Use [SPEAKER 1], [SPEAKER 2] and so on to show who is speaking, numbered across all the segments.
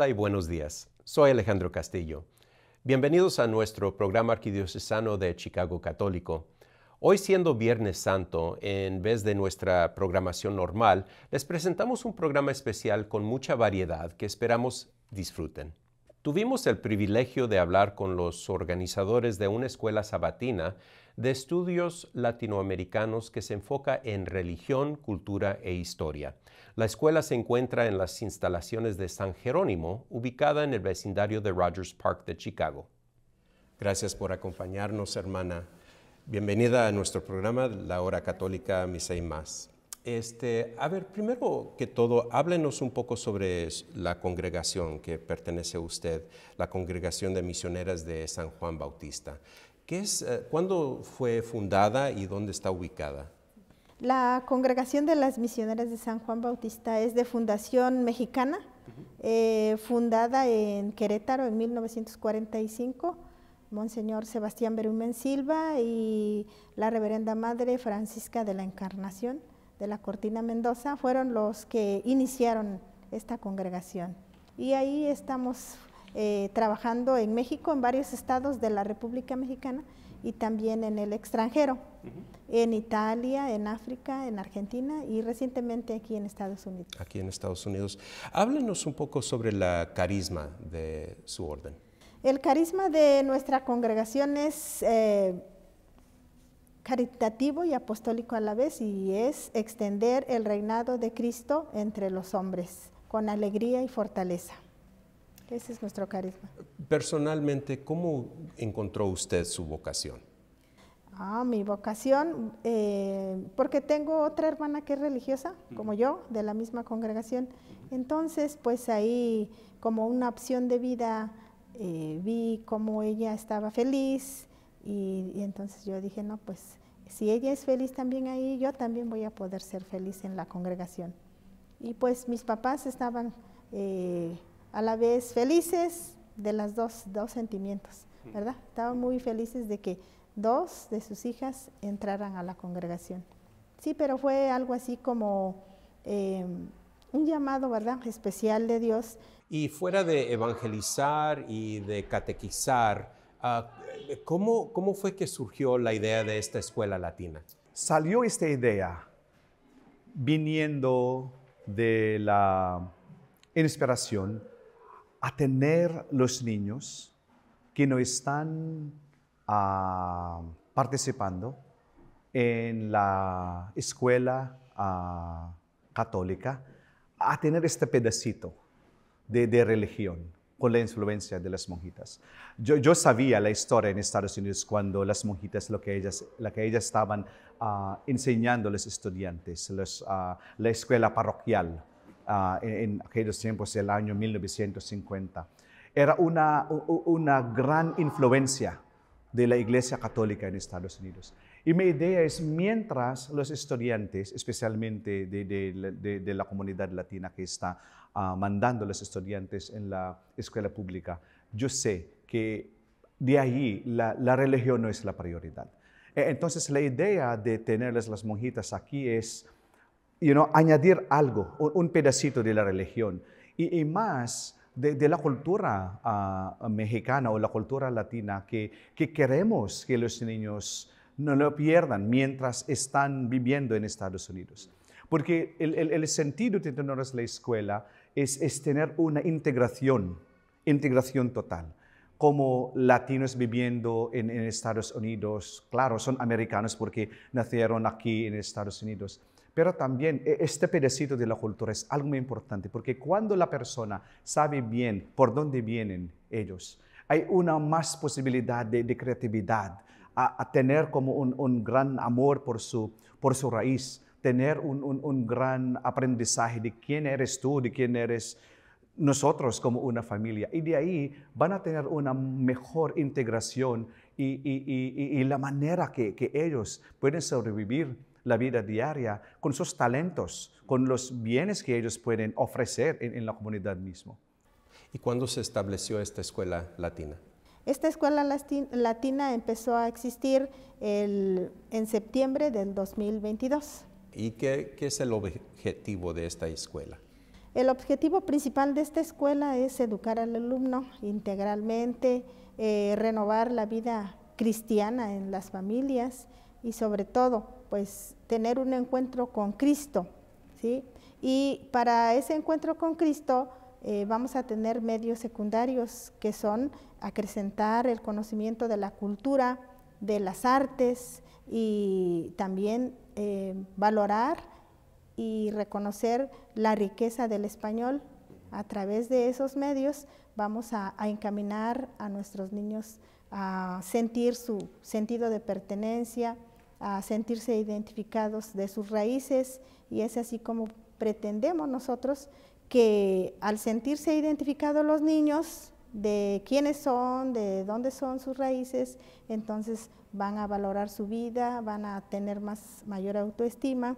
[SPEAKER 1] Hola y buenos días. Soy Alejandro Castillo. Bienvenidos a nuestro programa arquidiocesano de Chicago Católico. Hoy siendo Viernes Santo, en vez de nuestra programación normal, les presentamos un programa especial con mucha variedad que esperamos disfruten. Tuvimos el privilegio de hablar con los organizadores de una escuela sabatina de estudios latinoamericanos que se enfoca en religión, cultura e historia. La escuela se encuentra en las instalaciones de San Jerónimo, ubicada en el vecindario de Rogers Park de Chicago. Gracias por acompañarnos, hermana. Bienvenida a nuestro programa La Hora Católica Misa y Más. Este, a ver, primero que todo, háblenos un poco sobre la congregación que pertenece a usted, la Congregación de Misioneras de San Juan Bautista. Eh, ¿Cuándo fue fundada y dónde está ubicada?
[SPEAKER 2] La Congregación de las Misioneras de San Juan Bautista es de fundación mexicana, eh, fundada en Querétaro en 1945, Monseñor Sebastián Berumen Silva y la Reverenda Madre Francisca de la Encarnación de la Cortina Mendoza fueron los que iniciaron esta congregación. Y ahí estamos eh, trabajando en México, en varios estados de la República Mexicana, y también en el extranjero, en Italia, en África, en Argentina y recientemente aquí en Estados Unidos.
[SPEAKER 1] Aquí en Estados Unidos. Háblenos un poco sobre la carisma de su orden.
[SPEAKER 2] El carisma de nuestra congregación es eh, caritativo y apostólico a la vez y es extender el reinado de Cristo entre los hombres con alegría y fortaleza. Ese es nuestro carisma.
[SPEAKER 1] Personalmente, ¿cómo encontró usted su vocación?
[SPEAKER 2] Ah, mi vocación, eh, porque tengo otra hermana que es religiosa, como yo, de la misma congregación. Entonces, pues ahí, como una opción de vida, eh, vi cómo ella estaba feliz y, entonces yo dije, no, pues si ella es feliz también ahí, yo también voy a poder ser feliz en la congregación. Y pues mis papás estaban eh, a la vez felices de los dos, sentimientos, mm. ¿verdad? Estaban muy felices de que dos de sus hijas entraran a la congregación. Sí, pero fue algo así como em, un llamado, ¿verdad?, especial de Dios.
[SPEAKER 1] Y fuera de evangelizar y de catequizar, ah, ¿cómo, ¿cómo fue que surgió la idea de esta escuela latina? Salió esta
[SPEAKER 3] idea viniendo de la inspiración a tener los niños que no están ah, participando en la escuela ah, católica, a tener este pedacito de, religión con la influencia de las monjitas. Yo, sabía la historia en Estados Unidos cuando las monjitas, lo que ellas, que ellas estaban ah, enseñando a los estudiantes, los, la escuela parroquial, Ah, en, aquellos tiempos, el año 1950. Era una, una gran influencia de la Iglesia Católica en Estados Unidos. Y mi idea es, mientras los estudiantes, especialmente de, la comunidad latina que está ah, mandando a los estudiantes en la escuela pública, yo sé que de allí la, la, religión no es la prioridad. E, entonces la idea de tenerles las monjitas aquí es you añadir algo, un pedacito de la religión y, más de, la cultura ah, mexicana o la cultura latina que, queremos que los niños no lo pierdan mientras están viviendo en Estados Unidos. Porque el, sentido de tener la escuela es, tener una integración, integración total. Como latinos viviendo en Estados Unidos, claro, son americanos porque nacieron aquí en Estados Unidos, pero también e, este pedacito de la cultura es algo muy importante, porque cuando la persona sabe bien por dónde vienen ellos, hay una más posibilidad de, creatividad, a, tener como un, gran amor por su, por su raíz, tener un, un, gran aprendizaje de quién eres tú, de quién eres nosotros como una familia. Y de ahí van a tener una mejor integración y, la manera que ellos pueden sobrevivir la vida diaria, con sus talentos, con los bienes que ellos pueden ofrecer en, la comunidad misma. ¿Y cuándo se estableció esta escuela latina?
[SPEAKER 2] Esta escuela latina empezó a existir en septiembre del 2022.
[SPEAKER 1] ¿Y qué, es el objetivo de esta escuela?
[SPEAKER 2] El objetivo principal de esta escuela es educar al alumno integralmente, eh, renovar la vida cristiana en las familias y sobre todo pues tener un encuentro con Cristo, ¿sí? Y para ese encuentro con Cristo eh, vamos a tener medios secundarios que son acrecentar el conocimiento de la cultura, de las artes y también eh, valorar y reconocer la riqueza del español. A través de esos medios vamos a encaminar a nuestros niños a sentir su sentido de pertenencia, a sentirse identificados de sus raíces y es así como pretendemos nosotros que al sentirse identificados los niños de quiénes son, de dónde son sus raíces, entonces van a valorar su vida, van a tener más, mayor autoestima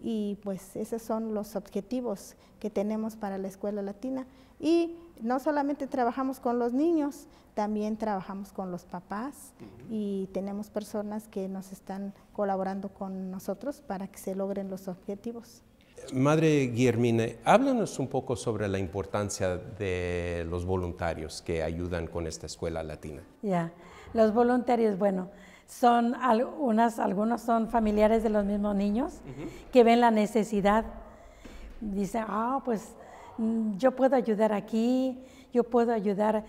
[SPEAKER 2] y pues esos son los objetivos que tenemos para la escuela latina. Y no solamente trabajamos con los niños, también trabajamos con los papás y tenemos personas que nos están colaborando con nosotros para que se logren los objetivos.
[SPEAKER 1] Madre Guillermina, háblanos un poco sobre la importancia de los voluntarios que ayudan con esta escuela latina.
[SPEAKER 4] Ya, los voluntarios, bueno, son algunas, algunos son familiares de los mismos niños que ven la necesidad. Dicen, ah, pues mm, yo puedo ayudar aquí, yo puedo ayudar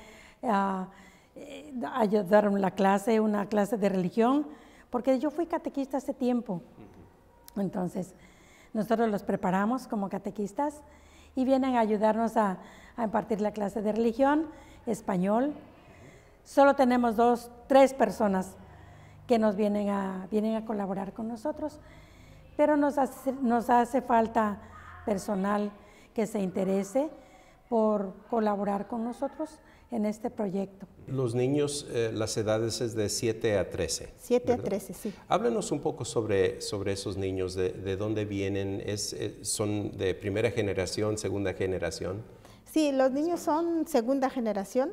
[SPEAKER 4] a eh, ayudar en la clase, una clase de religión, porque yo fui catequista hace tiempo. Entonces, nosotros los preparamos como catequistas y vienen a ayudarnos a, impartir la clase de religión, español. Solo tenemos dos, tres personas que nos vienen a, vienen a colaborar con nosotros, pero nos nos hace falta personal que se interese por colaborar con nosotros en este proyecto.
[SPEAKER 1] Los niños, eh, las edades es de 7 a 13.
[SPEAKER 4] 7 a 13, sí.
[SPEAKER 1] Háblanos un poco sobre, sobre esos niños, de, dónde vienen, es, eh, son de primera generación, segunda generación.
[SPEAKER 2] Sí, los niños son segunda generación,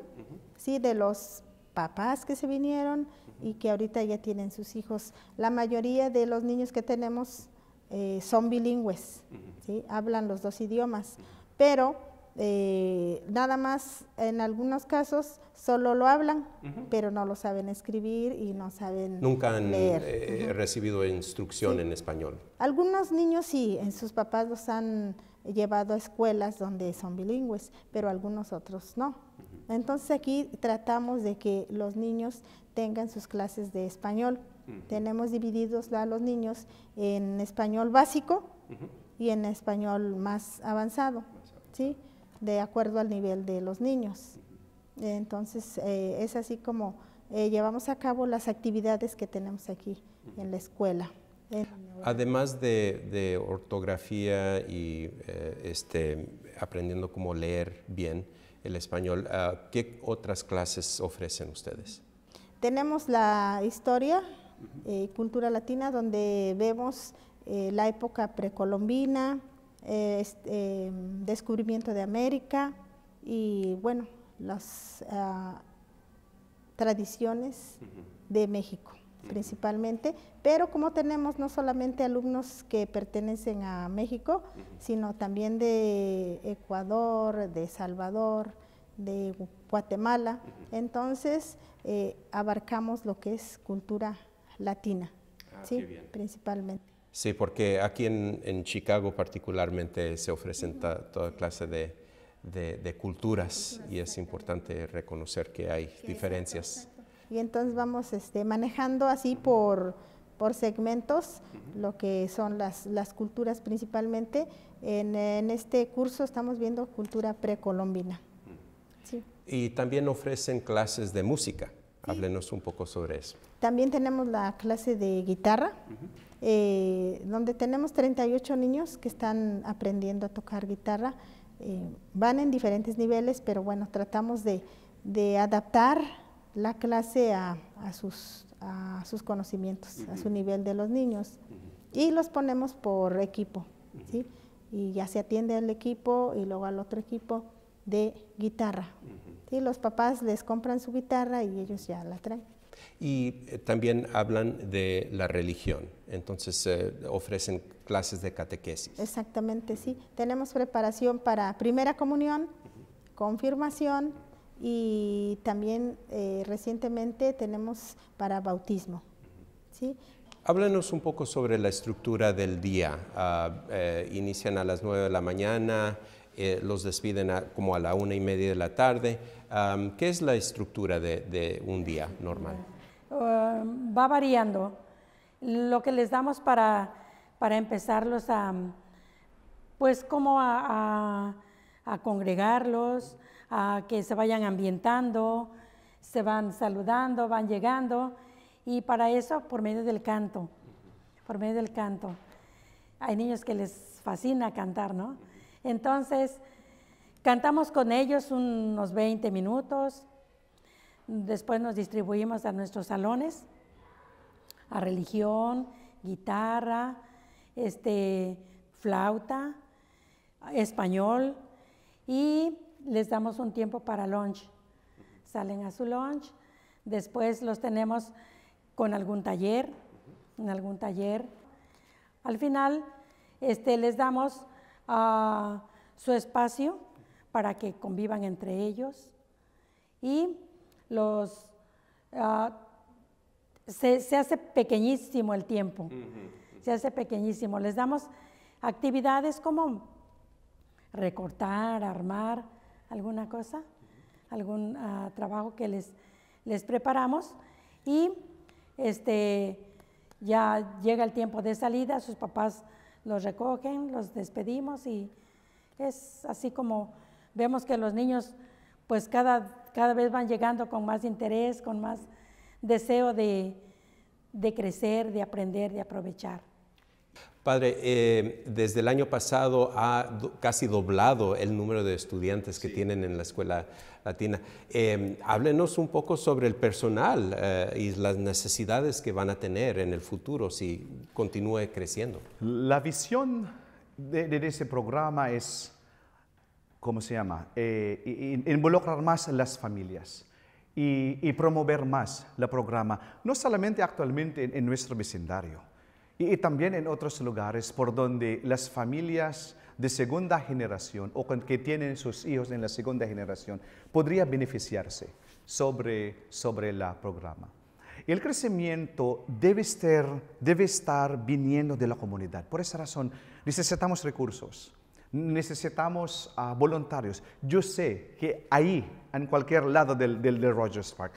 [SPEAKER 2] sí, de los papás que se vinieron y que ahorita ya tienen sus hijos. La mayoría de los niños que tenemos eh, son bilingües, ¿sí? hablan los dos idiomas, pero eh, nada más en algunos casos solo lo hablan, pero no lo saben escribir y no saben Nunca han eh,
[SPEAKER 1] recibido instrucción en español.
[SPEAKER 2] Algunos niños sí, en sus papás los han llevado a escuelas donde son bilingües, pero algunos otros no. Entonces aquí tratamos de que los niños tengan sus clases de español. Tenemos divididos a los niños en español básico y en español más avanzado, ¿sí? de acuerdo al nivel de los niños. Entonces, eh, es así como eh, llevamos a cabo las actividades que tenemos aquí en la escuela.
[SPEAKER 1] Además de, ortografía y eh, este, aprendiendo cómo leer bien el español, ah, ¿qué otras clases ofrecen ustedes?
[SPEAKER 2] Tenemos la historia y cultura latina, donde vemos la época precolombina, este, descubrimiento de América y bueno, las ah, tradiciones de México principalmente, pero como tenemos no solamente alumnos que pertenecen a México, sino también de Ecuador, de Salvador, de Guatemala, entonces eh, abarcamos lo que es cultura latina, ah, ¿sí? principalmente.
[SPEAKER 1] Sí, porque aquí en, Chicago particularmente se ofrecen toda clase de, culturas y es importante reconocer que hay diferencias.
[SPEAKER 2] Y entonces vamos este, manejando así por, segmentos lo que son las, culturas principalmente. En, este curso estamos viendo cultura precolombina. Sí.
[SPEAKER 1] Y también ofrecen clases de música. Háblenos
[SPEAKER 2] un poco sobre eso. También tenemos la clase de guitarra. Eh, donde tenemos 38 niños que están aprendiendo a tocar guitarra. Eh, van en diferentes niveles, pero bueno, tratamos de, adaptar la clase a, sus, a sus, conocimientos, a su nivel de los niños. Y los ponemos por equipo, Y ya se atiende al equipo y luego al otro equipo de guitarra. Y Los papás les compran su guitarra y ellos ya la traen
[SPEAKER 1] y eh, también hablan de la religión. Entonces eh, ofrecen clases de catequesis.
[SPEAKER 2] Exactamente, sí. Tenemos preparación para primera comunión, confirmación y también eh, recientemente tenemos para bautismo. ¿sí?
[SPEAKER 1] Háblanos un poco sobre la estructura del día. Ah, inician a las 9 de la mañana, los despiden como a la una y media de la tarde. Ah, ¿Qué es la estructura de un día normal?
[SPEAKER 4] Um, va variando lo que les damos para, para empezarlos a, pues como a, a, congregarlos, a que se vayan ambientando, se van saludando, van llegando, y para eso por medio del canto, por medio del canto. Hay niños que les fascina cantar, ¿no? Entonces, cantamos con ellos unos 20 minutos, Después nos distribuimos a nuestros salones, a religión, guitarra, este, flauta, español y les damos un tiempo para lunch. Salen a su lunch, después los tenemos con algún taller, en algún taller. Al final este, les damos ah, su espacio para que convivan entre ellos y los, ah, se, se, hace pequeñísimo el tiempo, se hace pequeñísimo. Les damos actividades como recortar, armar, alguna cosa, algún ah, trabajo que les, les preparamos y este, ya llega el tiempo de salida, sus papás los recogen, los despedimos y es así como vemos que los niños pues cada cada vez van llegando con más interés, con más deseo de, crecer, de aprender, de aprovechar.
[SPEAKER 1] Padre, eh, desde el año pasado ha casi doblado el número de estudiantes que tienen en la escuela latina. Eh, háblenos un poco sobre el personal eh, y las necesidades que van a tener en el futuro si continúe creciendo.
[SPEAKER 3] La visión de, de ese programa es ¿cómo se llama? Eh, involucrar más las familias y, promover más el programa, no solamente actualmente en, nuestro vecindario, y, también en otros lugares por donde las familias de segunda generación o que tienen sus hijos en la segunda generación podrían beneficiarse sobre, sobre el programa. El crecimiento debe, debe estar viniendo de la comunidad. Por esa razón necesitamos recursos necesitamos voluntarios. Yo sé que ahí, en cualquier lado del, del, Rogers Park,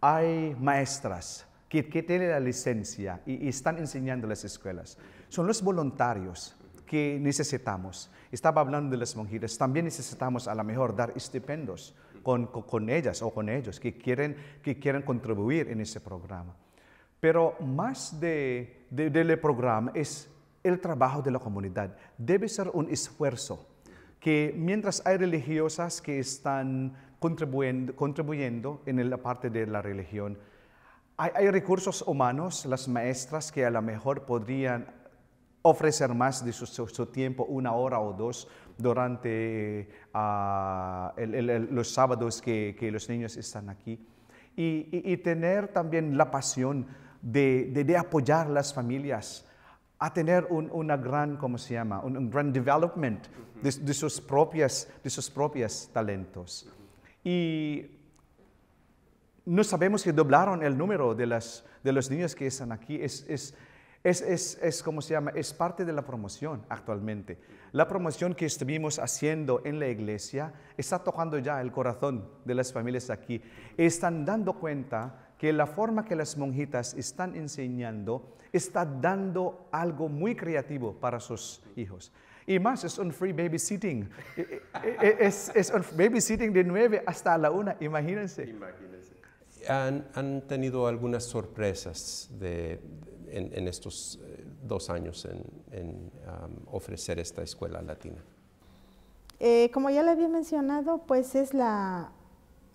[SPEAKER 3] hay maestras que, tienen la licencia y, están enseñando las escuelas. Son los voluntarios que necesitamos. Estaba hablando de las monjitas, también necesitamos a lo mejor dar estipendios con, ellas o con ellos que quieren, que contribuir en ese programa. Pero más de, de, del programa es el trabajo de la comunidad. Debe ser un esfuerzo que mientras hay religiosas que están contribuyendo, en la parte de la religión, hay, recursos humanos, las maestras que a lo mejor podrían ofrecer más de su, tiempo, una hora o dos, durante ah, los sábados que, los niños están aquí. Y, tener también la pasión de, de, de apoyar las familias a tener un, una gran, ¿cómo se llama? Un, gran development de, sus propias, de sus propios talentos. Y no sabemos que doblaron el número de, los niños que están aquí. Es, es, se llama? Es parte de la promoción actualmente. La promoción que estuvimos haciendo en la iglesia está tocando ya el corazón de las familias aquí. Están dando cuenta que la forma que las monjitas están enseñando está dando algo muy creativo para sus hijos. Y más, es un free babysitting. E, e, e, es, un babysitting de 9 hasta la una. imagínense. Han, tenido
[SPEAKER 1] algunas sorpresas en, estos eh, dos años en, ofrecer esta escuela latina.
[SPEAKER 2] Eh, como ya le había mencionado, pues es la,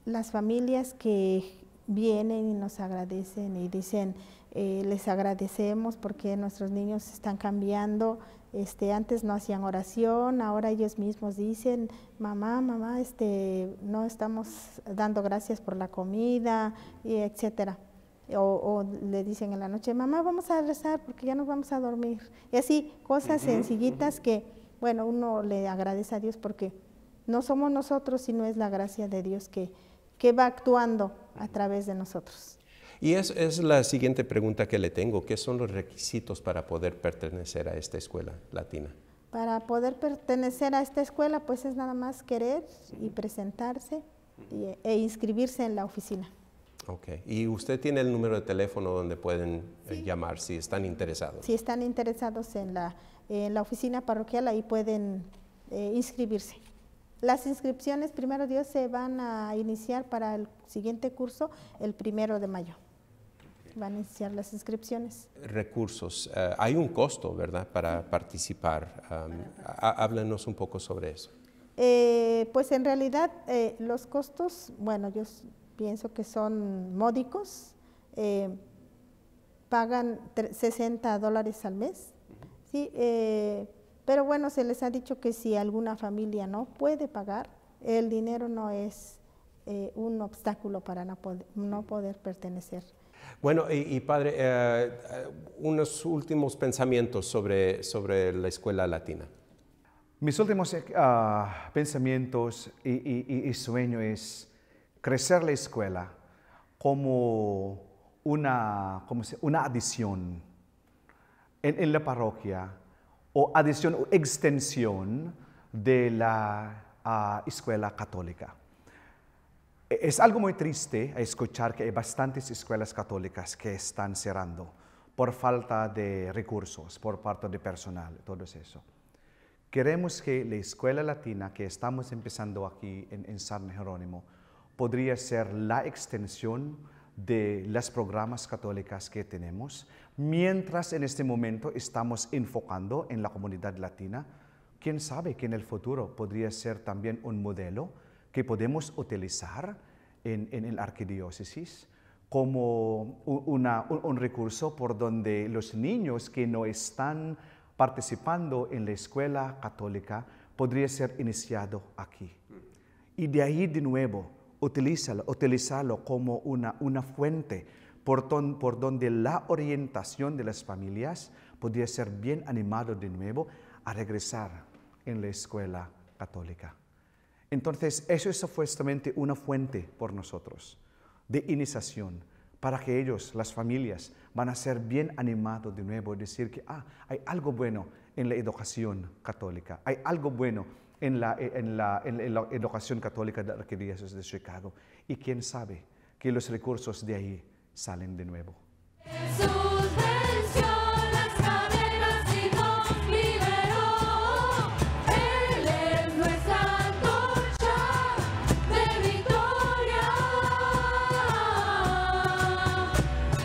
[SPEAKER 2] las familias que vienen y nos agradecen y dicen, eh, les agradecemos porque nuestros niños están cambiando, este, antes no hacían oración, ahora ellos mismos dicen, mamá, mamá, este, no estamos dando gracias por la comida, y etcétera. O, le dicen en la noche, mamá, vamos a rezar porque ya nos vamos a dormir. Y así, cosas sencillitas que, bueno, uno le agradece a Dios porque no somos nosotros, sino es la gracia de Dios que, que va actuando a través de nosotros.
[SPEAKER 1] Y es, la siguiente pregunta que le tengo. ¿Qué son los requisitos para poder pertenecer a esta escuela latina?
[SPEAKER 2] Para poder pertenecer a esta escuela, pues es nada más querer y presentarse e inscribirse en la oficina.
[SPEAKER 1] Ok. ¿Y usted tiene el número de teléfono donde pueden eh, llamar si están interesados?
[SPEAKER 2] Si están interesados en la, oficina parroquial, ahí pueden eh, inscribirse. Las inscripciones, primero Dios, se van a iniciar para el siguiente curso el primero de mayo. Van a iniciar las inscripciones.
[SPEAKER 1] Recursos. Eh, hay un costo, ¿verdad?, para participar. háblanos un poco sobre eso.
[SPEAKER 2] Eh, pues en realidad eh, los costos, bueno, yo pienso que son módicos. pagan 60 dólares al mes. ¿sí? Eh, pero bueno, se les ha dicho que si alguna familia no puede pagar, el dinero no es eh, un obstáculo para no poder, pertenecer.
[SPEAKER 1] Bueno, y, padre, eh, eh, unos últimos pensamientos sobre, la escuela latina.
[SPEAKER 3] Mis últimos ah, pensamientos y, sueños y, es crecer la escuela como una, una adición en la parroquia o adición o extensión de la ah, escuela católica. E, es algo muy triste escuchar que hay bastantes escuelas católicas que están cerrando por falta de recursos, por parte de personal, todo eso. Queremos que la escuela latina que estamos empezando aquí en, San Jerónimo podría ser la extensión de los programas católicas que tenemos Mientras en este momento estamos enfocando en la comunidad latina, quién sabe que en el futuro podría ser también un modelo que podemos utilizar en, el arquidiócesis como un, recurso por donde los niños que no están participando en la escuela católica podría ser iniciado aquí. Y de ahí de nuevo, utilizarlo como una, una fuente por, donde la orientación de las familias podría ser bien animado de nuevo a regresar en la escuela católica. Entonces, eso es supuestamente una fuente por nosotros de iniciación para que ellos, las familias, van a ser bien animados de nuevo y decir que ah, hay algo bueno en la educación católica, hay algo bueno en la, eh, educación católica de la Arquidiócesis de Chicago. Y quién sabe que los recursos de ahí salen de nuevo.
[SPEAKER 2] Jesús venció las cadenas
[SPEAKER 5] y nos
[SPEAKER 6] liberó. Él es nuestra antorcha de victoria.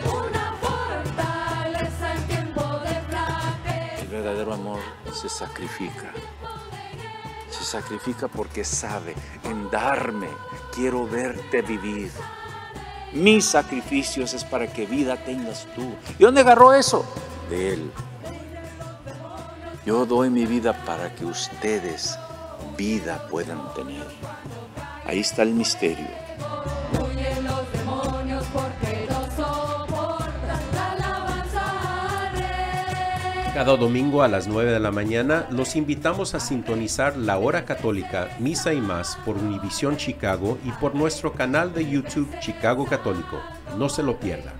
[SPEAKER 5] Una fortaleza en tiempo de
[SPEAKER 1] El verdadero amor se sacrifica. Se sacrifica porque sabe, en darme quiero verte vivir mis sacrificios es para
[SPEAKER 7] que vida tengas tú. ¿Y dónde agarró eso?
[SPEAKER 1] De Él. Yo doy mi vida para que ustedes vida puedan tener. Ahí está el misterio. Cada domingo a las 9 de la mañana los invitamos a sintonizar La Hora Católica, Misa y más por Univisión Chicago y por nuestro canal de YouTube Chicago Católico. No se lo pierda.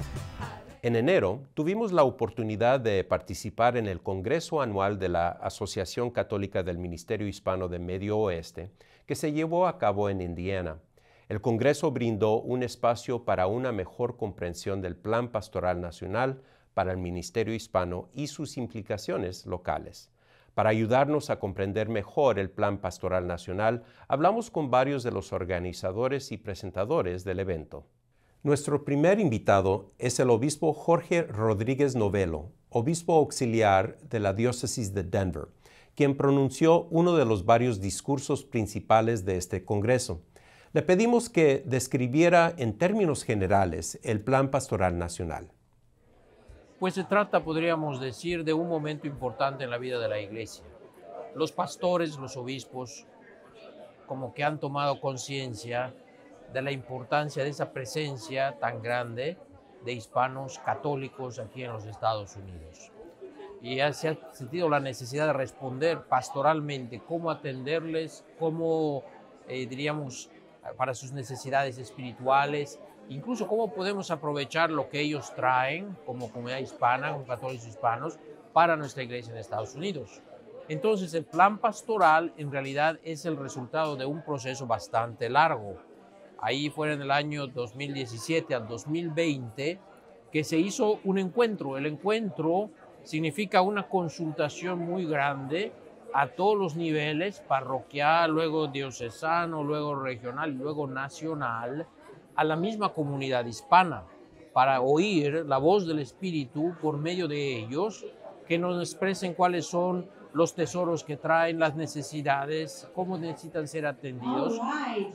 [SPEAKER 1] En enero tuvimos la oportunidad de participar en el Congreso Anual de la Asociación Católica del Ministerio Hispano de Medio Oeste, que se llevó a cabo en Indiana. El Congreso brindó un espacio para una mejor comprensión del Plan Pastoral Nacional, para el Ministerio Hispano y sus implicaciones locales. Para ayudarnos a comprender mejor el Plan Pastoral Nacional, hablamos con varios de los organizadores y presentadores del evento. Nuestro primer invitado es el obispo Jorge Rodríguez Novelo, obispo auxiliar de la diócesis de Denver, quien pronunció uno de los varios discursos principales de este Congreso. Le pedimos que describiera en términos generales el Plan Pastoral Nacional
[SPEAKER 7] pues se trata, podríamos decir, de un momento importante en la vida de la iglesia. Los pastores, los obispos, como que han tomado conciencia de la importancia de esa presencia tan grande de hispanos católicos aquí en los Estados Unidos. Y se ha sentido la necesidad de responder pastoralmente, cómo atenderles, cómo, eh, diríamos, para sus necesidades espirituales, incluso cómo podemos aprovechar lo que ellos traen como comunidad hispana, como católicos hispanos, para nuestra iglesia en Estados Unidos. Entonces, el plan pastoral en realidad es el resultado de un proceso bastante largo. Ahí fue en el año 2017 al 2020 que se hizo un encuentro. El encuentro significa una consultación muy grande a todos los niveles, parroquial, luego diocesano, luego regional y luego nacional, a la misma comunidad hispana para oír la voz del Espíritu por medio de ellos, que nos expresen cuáles son los tesoros que traen, las necesidades, cómo necesitan ser atendidos.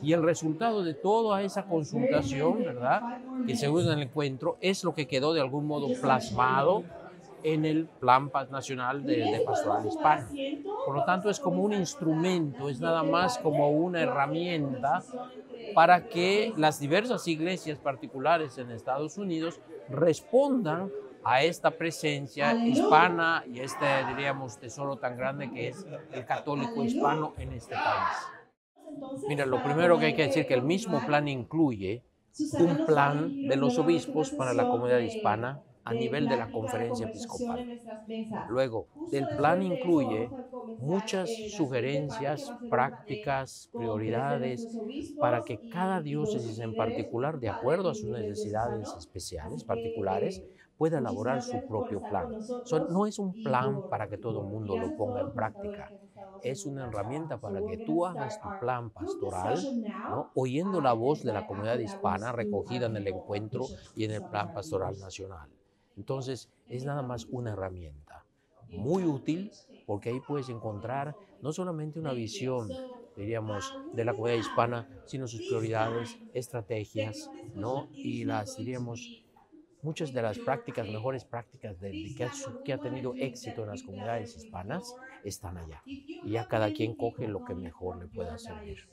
[SPEAKER 7] Y el resultado de toda esa consultación ¿verdad? Que según el encuentro, es lo que quedó de algún modo plasmado en el Plan Nacional de, Pastoral Hispana. Por lo tanto, es como un instrumento, es nada más como una herramienta para que las diversas iglesias particulares en Estados Unidos respondan a esta presencia hispana y este, diríamos, tesoro tan grande que es el católico hispano en este país. Mira, lo primero que hay que decir que el mismo eh, plan incluye un plan de los obispos para la comunidad hispana, a nivel de la conferencia episcopal.
[SPEAKER 2] Luego, eh, el plan incluye muchas sugerencias,
[SPEAKER 7] prácticas, prioridades para que cada diócesis en particular, de acuerdo a sus necesidades especiales, particulares, eh, pueda elaborar su propio plan. no es un plan para que todo el mundo lo ponga en práctica. Es una herramienta para que tú hagas tu plan pastoral, oyendo la ah, voz de la comunidad hispana recogida en el encuentro y en el plan pastoral nacional. Entonces, es nada más una herramienta muy útil porque ahí puedes encontrar no solamente una visión, diríamos, de la comunidad hispana, sino sus prioridades, estrategias, ¿no? Y las, diríamos, muchas de las prácticas, mejores prácticas de, que, ha, tenido éxito en las comunidades hispanas están allá. Y ya cada quien coge lo que mejor le pueda servir.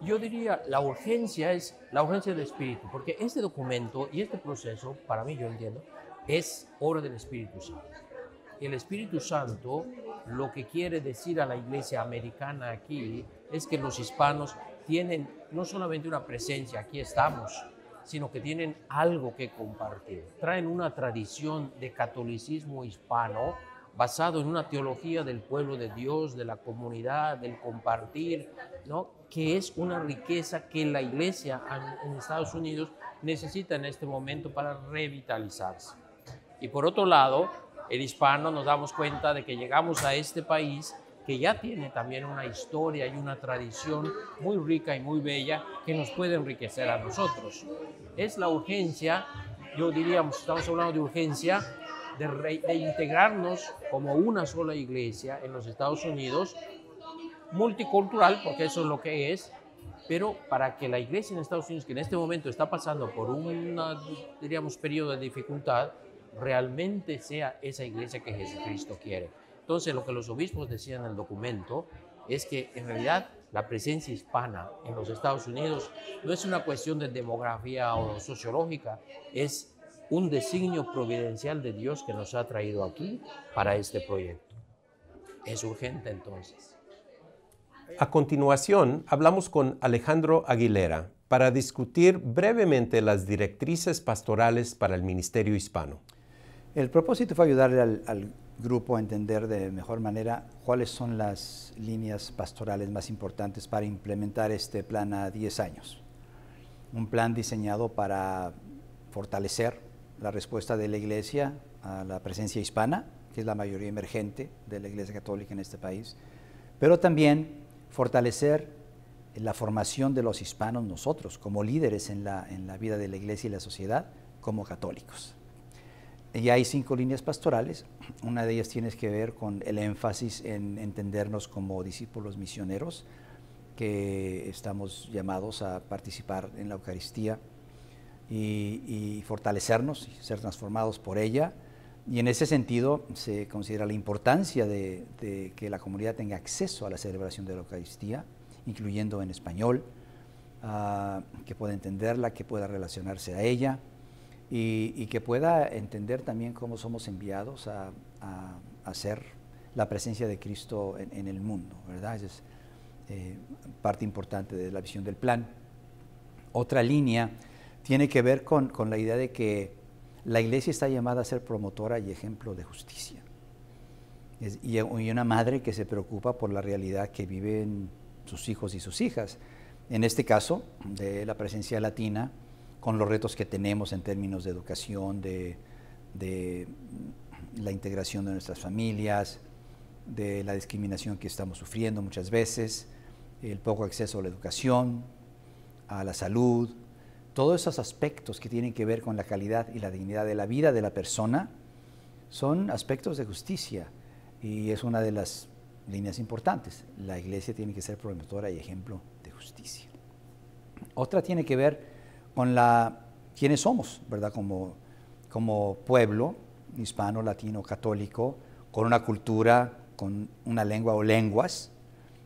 [SPEAKER 7] Yo diría, la urgencia es la urgencia del espíritu, porque este documento y este proceso, para mí yo entiendo, es hora del Espíritu Santo. El Espíritu Santo lo que quiere decir a la iglesia americana aquí es que los hispanos tienen no solamente una presencia, aquí estamos, sino que tienen algo que compartir. Traen una tradición de catolicismo hispano basado en una teología del pueblo de Dios, de la comunidad, del compartir, ¿no? que es una riqueza que la iglesia en Estados Unidos necesita en este momento para revitalizarse. Y por otro lado, el hispano nos damos cuenta de que llegamos a este país que ya tiene también una historia y una tradición muy rica y muy bella que nos puede enriquecer a nosotros. Es la urgencia, yo diríamos, estamos hablando de urgencia, de, integrarnos como una sola iglesia en los Estados Unidos, multicultural, porque eso es lo que es, pero para que la iglesia en Estados Unidos, que en este momento está pasando por un, diríamos, periodo de dificultad, realmente sea esa iglesia que Jesucristo quiere. Entonces, lo que los obispos decían en el documento es que en realidad la presencia hispana en los Estados Unidos no es una cuestión de demografía o sociológica, es un designio providencial de Dios que nos ha traído aquí para este proyecto. Es urgente entonces.
[SPEAKER 1] A continuación, hablamos con Alejandro Aguilera para discutir brevemente las directrices pastorales para el Ministerio Hispano.
[SPEAKER 8] El propósito fue ayudarle al, grupo a entender de mejor manera cuáles son las líneas pastorales más importantes para implementar este plan a 10 años. Un plan diseñado para fortalecer la respuesta de la Iglesia a la presencia hispana, que es la mayoría emergente de la Iglesia Católica en este país, pero también fortalecer la formación de los hispanos nosotros como líderes en la vida de la Iglesia y la sociedad como católicos. Y hay cinco líneas pastorales. Una de ellas tiene que ver con el énfasis en entendernos como discípulos misioneros, que estamos llamados a participar en la Eucaristía y, fortalecernos, y ser transformados por ella. Y en ese sentido se considera la importancia de, que la comunidad tenga acceso a la celebración de la Eucaristía, incluyendo en español, ah, que pueda entenderla, que pueda relacionarse a ella y, que pueda entender también cómo somos enviados a, hacer ser la presencia de Cristo en, el mundo, ¿verdad? Esa es eh, parte importante de la visión del plan. Otra línea tiene que ver con, la idea de que la iglesia está llamada a ser promotora y ejemplo de justicia. y una madre que se preocupa por la realidad que viven sus hijos y sus hijas. En este caso, de la presencia latina, con los retos que tenemos en términos de educación, de, de la integración de nuestras familias, de la discriminación que estamos sufriendo muchas veces, el poco acceso a la educación, a la salud, todos esos aspectos que tienen que ver con la calidad y la dignidad de la vida de la persona son aspectos de justicia y es una de las líneas importantes. La iglesia tiene que ser promotora y ejemplo de justicia. Otra tiene que ver con la, quiénes somos, ¿verdad? Como, pueblo hispano, latino, católico, con una cultura, con una lengua o lenguas,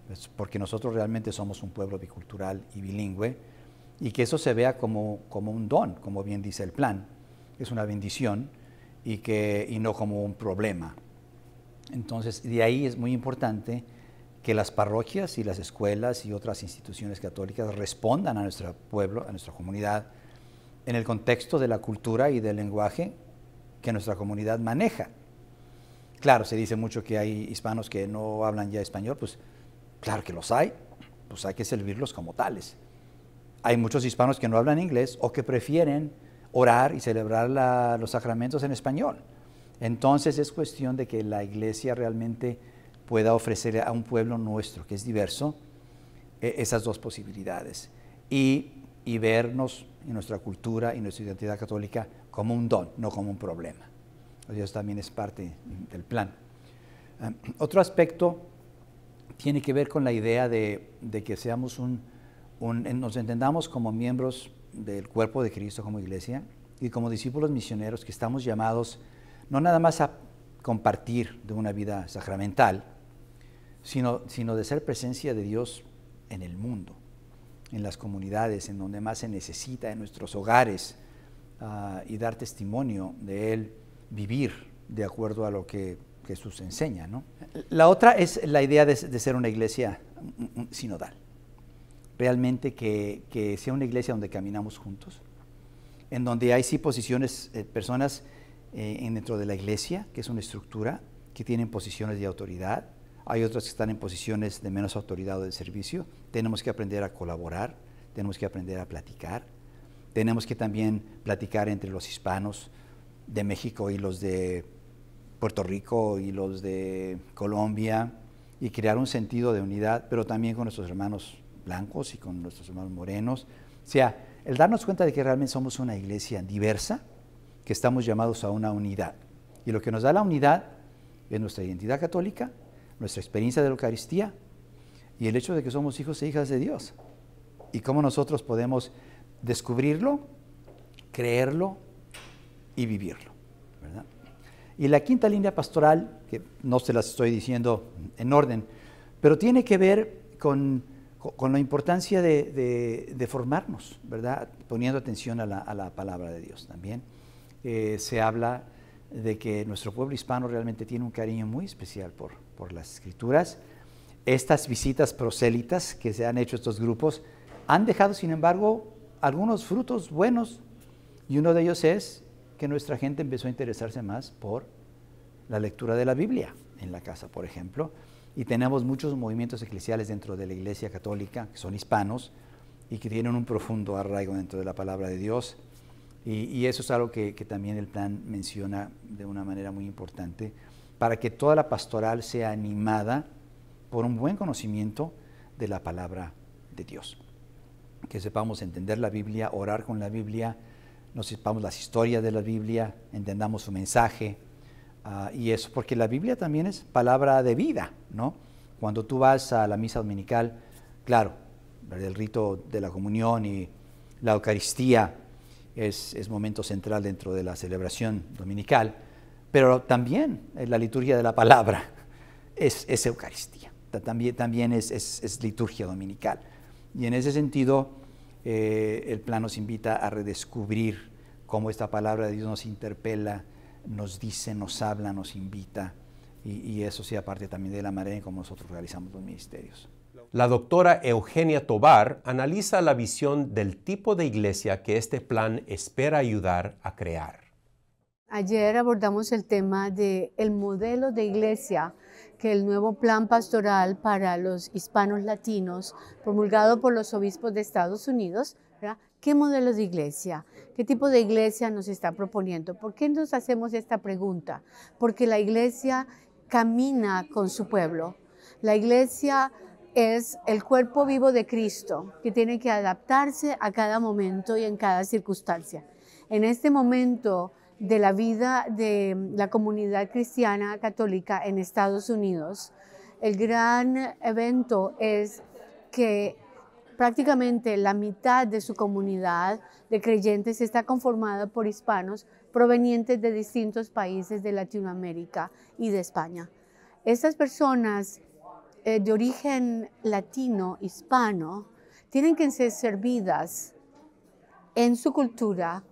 [SPEAKER 8] pues, porque nosotros realmente somos un pueblo bicultural y bilingüe, y que eso se vea como, un don, como bien dice el plan, es una bendición y, que, y no como un problema. Entonces, de ahí es muy importante que las parroquias y las escuelas y otras instituciones católicas respondan a nuestro pueblo, a nuestra comunidad, en el contexto de la cultura y del lenguaje que nuestra comunidad maneja. Claro, se dice mucho que hay hispanos que no hablan ya español, pues claro que los hay, pues hay que servirlos como tales. Hay muchos hispanos que no hablan inglés o que prefieren orar y celebrar los sacramentos en español. Entonces es cuestión de que la iglesia realmente pueda ofrecer a un pueblo nuestro que es diverso e, esas dos posibilidades y, y vernos en nuestra cultura y nuestra identidad católica como un don, no como un problema. Eso también es parte del plan. Ah, otro aspecto tiene que ver con la idea de, que seamos nos entendamos como miembros del cuerpo de Cristo, como iglesia, y como discípulos misioneros que estamos llamados no nada más a compartir de una vida sacramental, sino, de ser presencia de Dios en el mundo, en las comunidades, en donde más se necesita, en nuestros hogares, ah, y dar testimonio de Él, vivir de acuerdo a lo que Jesús enseña. La otra es la idea de, ser una iglesia mm, mm, sinodal, realmente que, sea una iglesia donde caminamos juntos, en donde hay sí posiciones, eh, personas eh, dentro de la iglesia, que es una estructura, que tienen posiciones de autoridad, hay otros que están en posiciones de menos autoridad o de servicio. Tenemos que aprender a colaborar, tenemos que aprender a platicar, tenemos que también platicar entre los hispanos de México y los de Puerto Rico y los de Colombia y crear un sentido de unidad, pero también con nuestros hermanos blancos y con nuestros hermanos morenos. O sea, el darnos cuenta de que realmente somos una iglesia diversa, que estamos llamados a una unidad. Y lo que nos da la unidad es nuestra identidad católica, nuestra experiencia de la Eucaristía y el hecho de que somos hijos e hijas de Dios. Y cómo nosotros podemos descubrirlo, creerlo y vivirlo. Y la quinta línea pastoral, que no se las estoy diciendo en orden, pero tiene que ver con, la importancia de, formarnos, ¿verdad? Poniendo atención a la, palabra de Dios también. Eh, se habla de que nuestro pueblo hispano realmente tiene un cariño muy especial por, por las escrituras. Estas visitas prosélitas que se han hecho estos grupos han dejado, sin embargo, algunos frutos buenos y uno de ellos es que nuestra gente empezó a interesarse más por la lectura de la Biblia en la casa, por ejemplo, y tenemos muchos movimientos eclesiales dentro de la Iglesia Católica que son hispanos y que tienen un profundo arraigo dentro de la palabra de Dios. Y, eso es algo que, también el plan menciona de una manera muy importante para que toda la pastoral sea animada por un buen conocimiento de la palabra de Dios. Que sepamos entender la Biblia, orar con la Biblia, nos sepamos las historias de la Biblia, entendamos su mensaje ah, y eso, porque la Biblia también es palabra de vida, ¿no? Cuando tú vas a la misa dominical, claro, el rito de la comunión y la Eucaristía es momento central dentro de la celebración dominical, pero también eh, la liturgia de la palabra es, Eucaristía, también, es, liturgia dominical. Y en ese sentido, eh, el plan nos invita a redescubrir cómo esta palabra de Dios nos interpela, nos dice, nos habla, nos invita, y, y eso sí aparte también de la manera en cómo nosotros realizamos los ministerios.
[SPEAKER 1] La doctora Eugenia Tobar analiza la visión del tipo de iglesia que este plan espera ayudar a crear.
[SPEAKER 6] Ayer abordamos el tema del el modelo de iglesia que el nuevo plan pastoral para los hispanos latinos, promulgado por los obispos de Estados Unidos, ¿qué modelo de iglesia? ¿Qué tipo de iglesia nos está proponiendo? ¿Por qué nos hacemos esta pregunta? Porque la iglesia camina con su pueblo. La iglesia es el cuerpo vivo de Cristo, que tiene que adaptarse a cada momento y en cada circunstancia. En este momento, de la vida de la comunidad cristiana católica en Estados Unidos. El gran evento es que prácticamente la mitad de su comunidad de creyentes está conformada por hispanos provenientes de distintos países de Latinoamérica y de España. Estas personas eh, de origen latino, hispano, tienen que ser servidas en su cultura,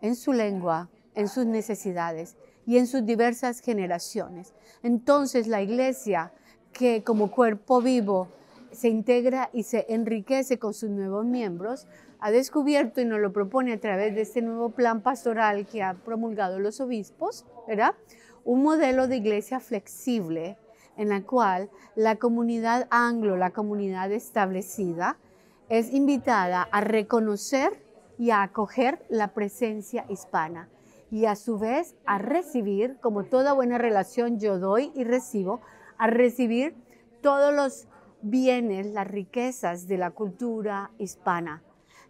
[SPEAKER 6] en su lengua, en sus necesidades y en sus diversas generaciones. Entonces la iglesia, que como cuerpo vivo se integra y se enriquece con sus nuevos miembros, ha descubierto y nos lo propone a través de este nuevo plan pastoral que ha promulgado los obispos, Un modelo de iglesia flexible en la cual la comunidad anglo, la comunidad establecida, es invitada a reconocer y a acoger la presencia hispana y a su vez a recibir, como toda buena relación yo doy y recibo, a recibir todos los bienes, las riquezas de la cultura hispana,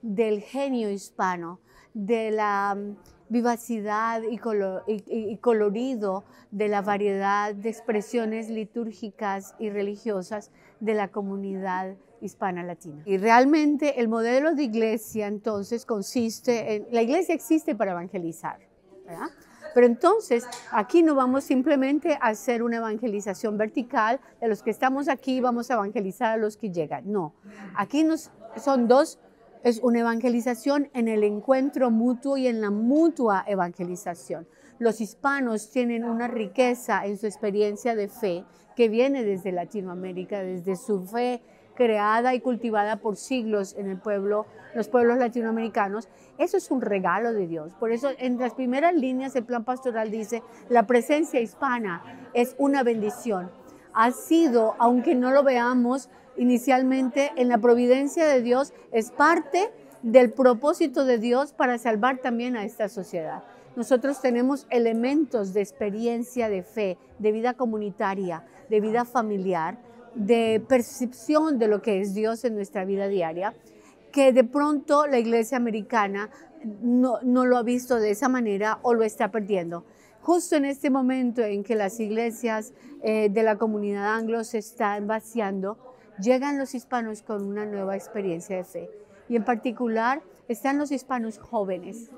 [SPEAKER 6] del genio hispano, de la mm, vivacidad y, colorido de la variedad de expresiones litúrgicas y religiosas de la comunidad hispana latina. Y realmente el modelo de iglesia entonces consiste en, la iglesia existe para evangelizar, pero entonces, aquí no vamos simplemente a hacer una evangelización vertical, de los que estamos aquí vamos a evangelizar a los que llegan. No, aquí nos, son dos, es una evangelización en el encuentro mutuo y en la mutua evangelización. Los hispanos tienen una riqueza en su experiencia de fe que viene desde Latinoamérica, desde su fe creada y cultivada por siglos en el pueblo, los pueblos latinoamericanos, eso es un regalo de Dios. Por eso en las primeras líneas el plan pastoral dice, la presencia hispana es una bendición. Ha sido, aunque no lo veamos inicialmente, en la providencia de Dios, es parte del propósito de Dios para salvar también a esta sociedad. Nosotros tenemos elementos de experiencia de fe, de vida comunitaria, de vida familiar, de percepción de lo que es Dios en nuestra vida diaria, que de pronto la iglesia americana no, lo ha visto de esa manera o lo está perdiendo justo en este momento en que las iglesias eh, de la comunidad anglo se están vaciando, llegan los hispanos con una nueva experiencia de fe. Y en particular están los hispanos jóvenes.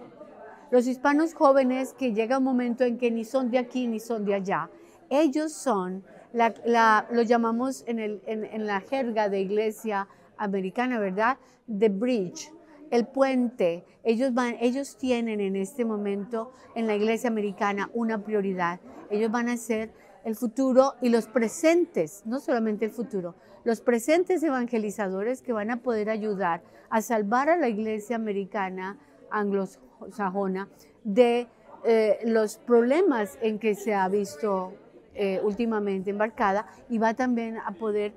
[SPEAKER 6] Los hispanos jóvenes que llega un momento en que ni son de aquí ni son de allá. Ellos son la, lo llamamos en, la jerga de iglesia americana, ¿verdad? The bridge, el puente. Ellos, van, ellos tienen en este momento en la iglesia americana una prioridad. Ellos van a ser el futuro y los presentes, no solamente el futuro, los presentes evangelizadores que van a poder ayudar a salvar a la iglesia americana anglosajona de eh, los problemas en que se ha visto eh, últimamente embarcada y va también a poder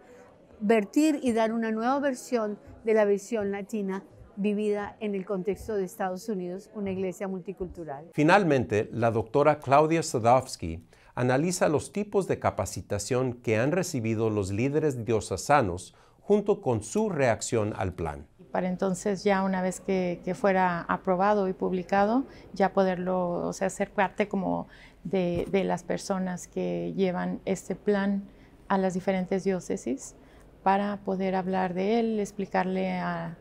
[SPEAKER 6] vertir y dar una nueva versión de la visión latina vivida en el contexto de Estados Unidos, una iglesia multicultural.
[SPEAKER 1] Finalmente, la doctora Claudia Sadowski analiza los tipos de capacitación que han recibido los líderes diosasanos junto con su reacción al plan.
[SPEAKER 9] Para entonces ya una vez que, fuera aprobado y publicado, ya poderlo, o sea, ser parte como de, las personas que llevan este plan a las diferentes diócesis para poder hablar de él, explicarle a,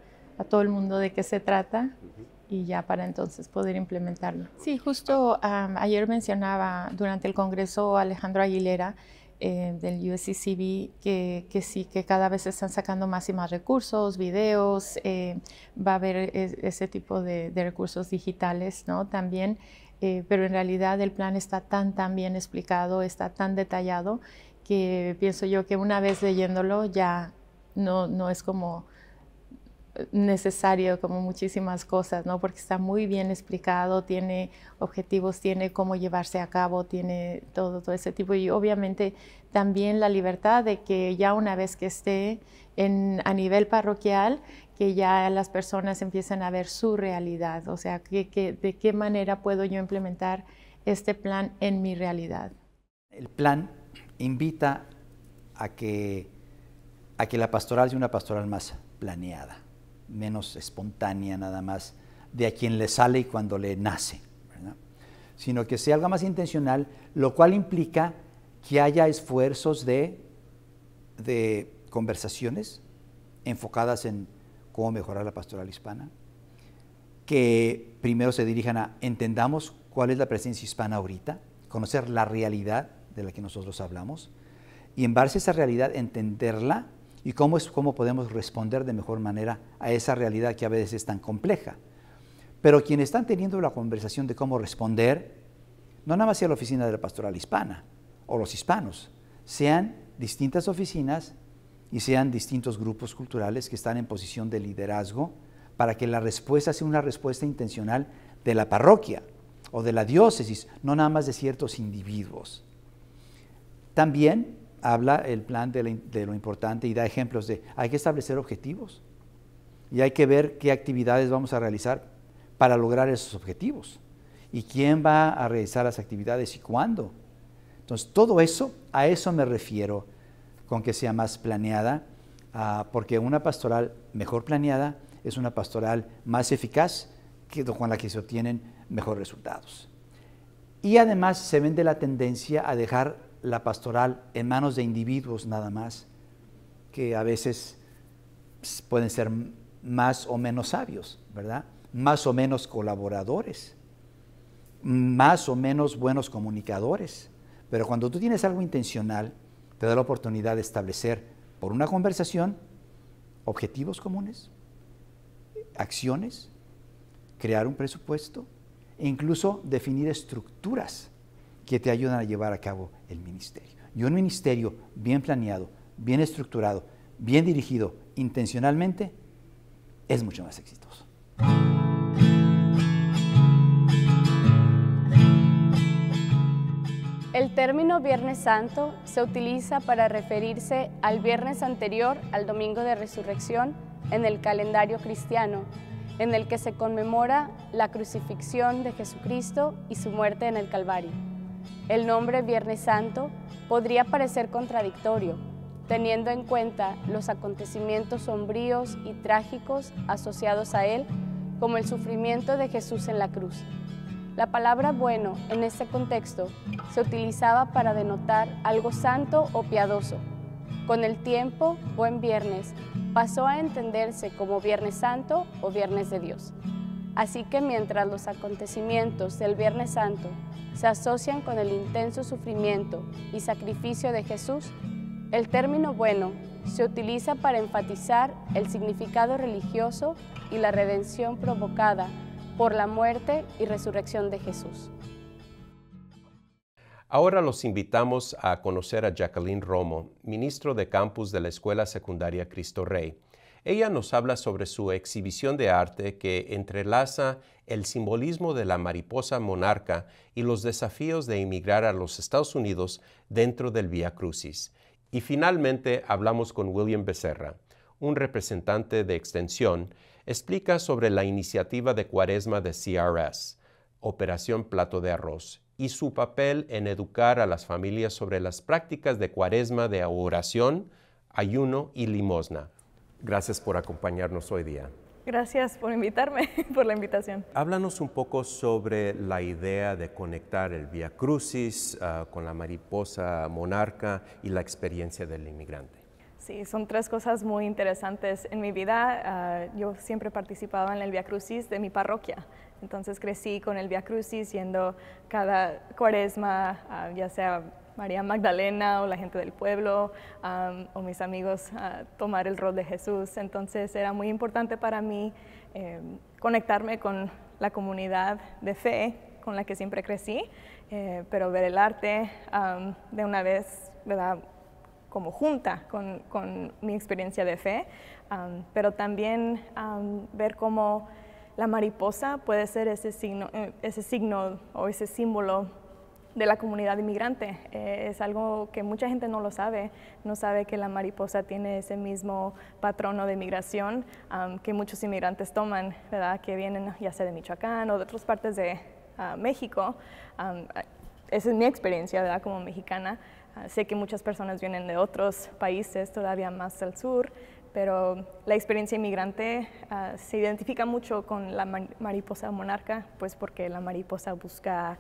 [SPEAKER 9] todo el mundo de qué se trata y ya para entonces poder implementarlo. Sí, justo ayer mencionaba durante el Congreso Alejandro Aguilera eh, del USCCB que, sí, que cada vez están sacando más y más recursos, videos, eh, va a haber e, ese tipo de, de recursos digitales ¿no? también. Eh, pero en realidad el plan está tan, tan bien explicado, está tan detallado, que pienso yo que una vez leyéndolo ya no, no es como necesario como muchísimas cosas, ¿no? Porque está muy bien explicado, tiene objetivos, tiene cómo llevarse a cabo, tiene todo, todo ese tipo. Y obviamente también la libertad de que ya una vez que esté en, a nivel parroquial, que ya las personas empiezan a ver su realidad, o sea, de qué manera puedo yo implementar este plan en mi realidad.
[SPEAKER 8] El plan invita a que, a que la pastoral sea una pastoral más planeada, menos espontánea nada más, de a quien le sale y cuando le nace, sino que sea algo más intencional, lo cual implica que haya esfuerzos de, de conversaciones enfocadas en cómo mejorar la pastoral hispana, que primero se dirijan a entendamos cuál es la presencia hispana ahorita, conocer la realidad de la que nosotros hablamos, y en base a esa realidad entenderla y cómo, es, cómo podemos responder de mejor manera a esa realidad que a veces es tan compleja. Pero quienes están teniendo la conversación de cómo responder, no nada más sea la oficina de la pastoral hispana o los hispanos, sean distintas oficinas y sean distintos grupos culturales que están en posición de liderazgo para que la respuesta sea una respuesta intencional de la parroquia o de la diócesis, no nada más de ciertos individuos. También habla el plan de, lo importante y da ejemplos de hay que establecer objetivos y hay que ver qué actividades vamos a realizar para lograr esos objetivos y quién va a realizar las actividades y cuándo. Entonces, todo eso, a eso me refiero con que sea más planeada, ah, porque una pastoral mejor planeada es una pastoral más eficaz con la que se obtienen mejores resultados. Y además se vende la tendencia a dejar la pastoral en manos de individuos nada más, que a veces pueden ser más o menos sabios, ¿verdad? Más o menos colaboradores, más o menos buenos comunicadores. Pero cuando tú tienes algo intencional, te da la oportunidad de establecer por una conversación objetivos comunes, acciones, crear un presupuesto e incluso definir estructuras que te ayudan a llevar a cabo el ministerio. Y un ministerio bien planeado, bien estructurado, bien dirigido intencionalmente, es mucho más exitoso.
[SPEAKER 5] término Viernes Santo se utiliza para referirse al viernes anterior al Domingo de Resurrección en el calendario cristiano, en el que se conmemora la crucifixión de Jesucristo y su muerte en el Calvario. El nombre Viernes Santo podría parecer contradictorio, teniendo en cuenta los acontecimientos sombríos y trágicos asociados a él, como el sufrimiento de Jesús en la cruz. La palabra bueno en este contexto se utilizaba para denotar algo santo o piadoso. Con el tiempo, buen viernes pasó a entenderse como Viernes Santo o Viernes de Dios. Así que mientras los acontecimientos del Viernes Santo se asocian con el intenso sufrimiento y sacrificio de Jesús, el término bueno se utiliza para enfatizar el significado religioso y la redención provocada por la muerte y resurrección de Jesús.
[SPEAKER 1] Ahora los invitamos a conocer a Jacqueline Romo, ministro de campus de la Escuela Secundaria Cristo Rey. Ella nos habla sobre su exhibición de arte que entrelaza el simbolismo de la mariposa monarca y los desafíos de emigrar a los Estados Unidos dentro del Via Crucis. Y finalmente hablamos con William Becerra, un representante de Extensión explica sobre la iniciativa de cuaresma de CRS, Operación Plato de Arroz, y su papel en educar a las familias sobre las prácticas de cuaresma de oración, ayuno y limosna. Gracias por acompañarnos hoy día.
[SPEAKER 10] Gracias por invitarme, por la invitación.
[SPEAKER 1] Háblanos un poco sobre la idea de conectar el vía Crucis ah, con la mariposa monarca y la experiencia del inmigrante.
[SPEAKER 10] Sí, son tres cosas muy interesantes en mi vida. Ah, yo siempre participaba en el Via Crucis de mi parroquia. Entonces crecí con el Via Crucis yendo cada cuaresma, ah, ya sea María Magdalena o la gente del pueblo o mis amigos ah, tomar el rol de Jesús. Entonces era muy importante para mí em, conectarme con la comunidad de fe con la que siempre crecí, eh, pero ver el arte de una vez, ¿verdad? como junta con, mi experiencia de fe, pero también ver cómo la mariposa puede ser ese signo, eh, ese signo o ese símbolo de la comunidad inmigrante. Eh, es algo que mucha gente no lo sabe, no sabe que la mariposa tiene ese mismo patrono de migración que muchos inmigrantes toman, ¿verdad? que vienen ya sea de Michoacán o de otras partes de ah, México. Ah, esa es mi experiencia ¿verdad? como mexicana. Ah, sé que muchas personas vienen de otros países, todavía más al sur, pero la experiencia inmigrante ah, se identifica mucho con la mariposa monarca, pues porque la mariposa busca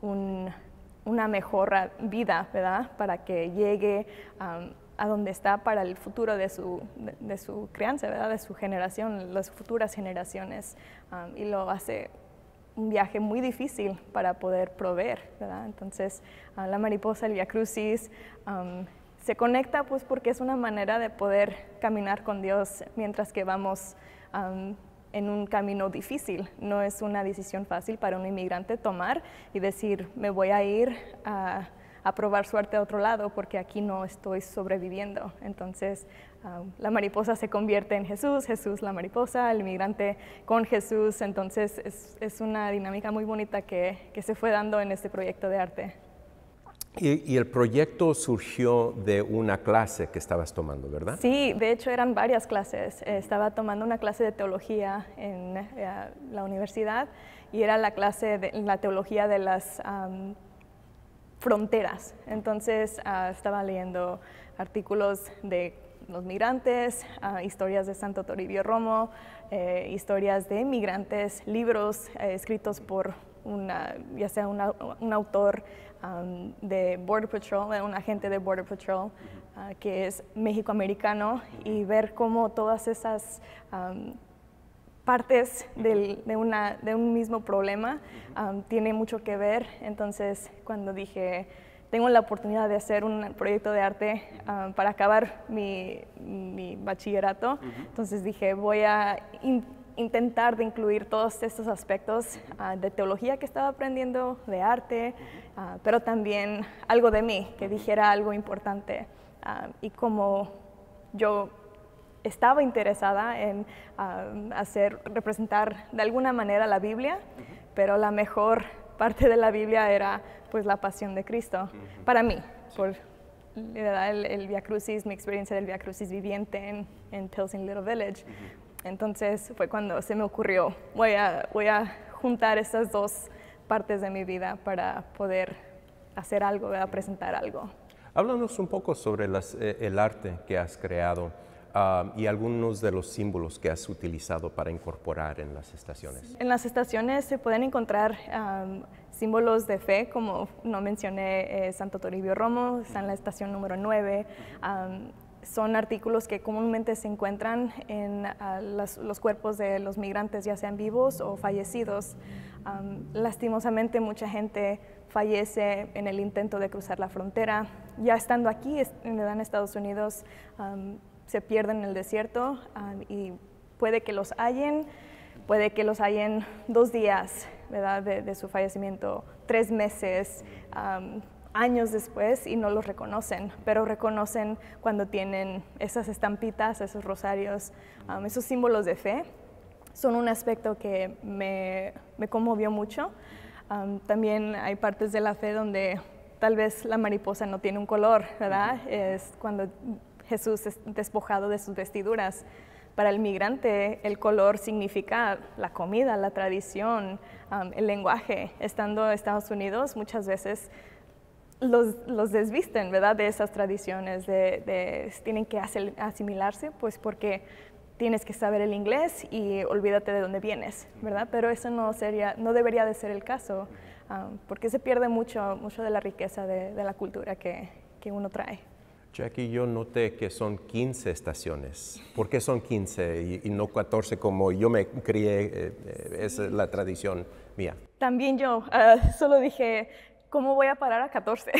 [SPEAKER 10] una mejor vida, ¿verdad? Para que llegue a donde está para el futuro de su, de, su crianza, ¿verdad? De su generación, las futuras generaciones, y lo hace un viaje muy difícil para poder proveer, ¿verdad? Entonces, la mariposa, el Via Crucis, se conecta pues porque es una manera de poder caminar con Dios mientras que vamos en un camino difícil. No es una decisión fácil para un inmigrante tomar y decir, me voy a ir a a probar suerte a otro lado porque aquí no estoy sobreviviendo. Entonces um, la mariposa se convierte en Jesús, Jesús la mariposa, el migrante con Jesús. Entonces es, una dinámica muy bonita que, se fue dando en este proyecto de arte.
[SPEAKER 1] Y, el proyecto surgió de una clase que estabas tomando, ¿verdad? Sí,
[SPEAKER 10] de hecho eran varias clases. Eh, estaba tomando una clase de teología en eh, la universidad y era la clase de la teología de las fronteras. Entonces ah, estaba leyendo artículos de los migrantes, ah, historias de Santo Toribio Romo, eh, historias de migrantes, libros eh, escritos por una, ya sea un autor de Border Patrol, eh, un agente de Border Patrol, ah, que es méxico-americano y ver cómo todas esas partes de, un mismo problema tiene mucho que ver. Entonces, cuando dije, tengo la oportunidad de hacer un proyecto de arte para acabar mi, bachillerato, entonces dije, voy a intentar de incluir todos estos aspectos ah, de teología que estaba aprendiendo, de arte, ah, pero también algo de mí, que dijera algo importante ah, y como yo estaba interesada en hacer, representar de alguna manera la Biblia, pero la mejor parte de la Biblia era pues la pasión de Cristo, para mí, por el, el Via Crucis, mi experiencia del Via Crucis viviente en, en Little Village. Entonces fue cuando se me ocurrió, voy a, voy a juntar estas dos partes de mi vida para poder hacer algo, ¿verdad? presentar algo.
[SPEAKER 1] Háblanos un poco sobre eh, el arte que has creado. Ah, y algunos de los símbolos que has utilizado para incorporar en las estaciones.
[SPEAKER 10] En las estaciones se pueden encontrar símbolos de fe, como no mencioné eh, Santo Toribio Romo, está en la estación número 9. son artículos que comúnmente se encuentran en ah, los cuerpos de los migrantes, ya sean vivos o fallecidos. lastimosamente mucha gente fallece en el intento de cruzar la frontera. Ya estando aquí, en Estados Unidos, se pierden en el desierto ah, y puede que los hallen, puede que los hallen dos días ¿verdad? De, su fallecimiento, tres meses, años después y no los reconocen, pero reconocen cuando tienen esas estampitas, esos rosarios, esos símbolos de fe. Son un aspecto que me, me conmovió mucho. también hay partes de la fe donde tal vez la mariposa no tiene un color, ¿verdad? Es cuando Jesús despojado de sus vestiduras. Para el migrante el color significa la comida, la tradición, um, el lenguaje. Estando en Estados Unidos muchas veces los, los desvisten, ¿verdad? De esas tradiciones, de, tienen que asimilarse, pues porque tienes que saber el inglés y olvídate de dónde vienes, ¿verdad? Pero eso no, sería, no debería de ser el caso, um, porque se pierde mucho, mucho de la riqueza de, la cultura que uno trae.
[SPEAKER 1] Jackie, yo noté que son 15 estaciones. ¿Por qué son 15 y, no 14 como yo me crié? Eh, eh, es la tradición mía.
[SPEAKER 10] También yo, ah, solo dije ¿cómo voy a parar a 14?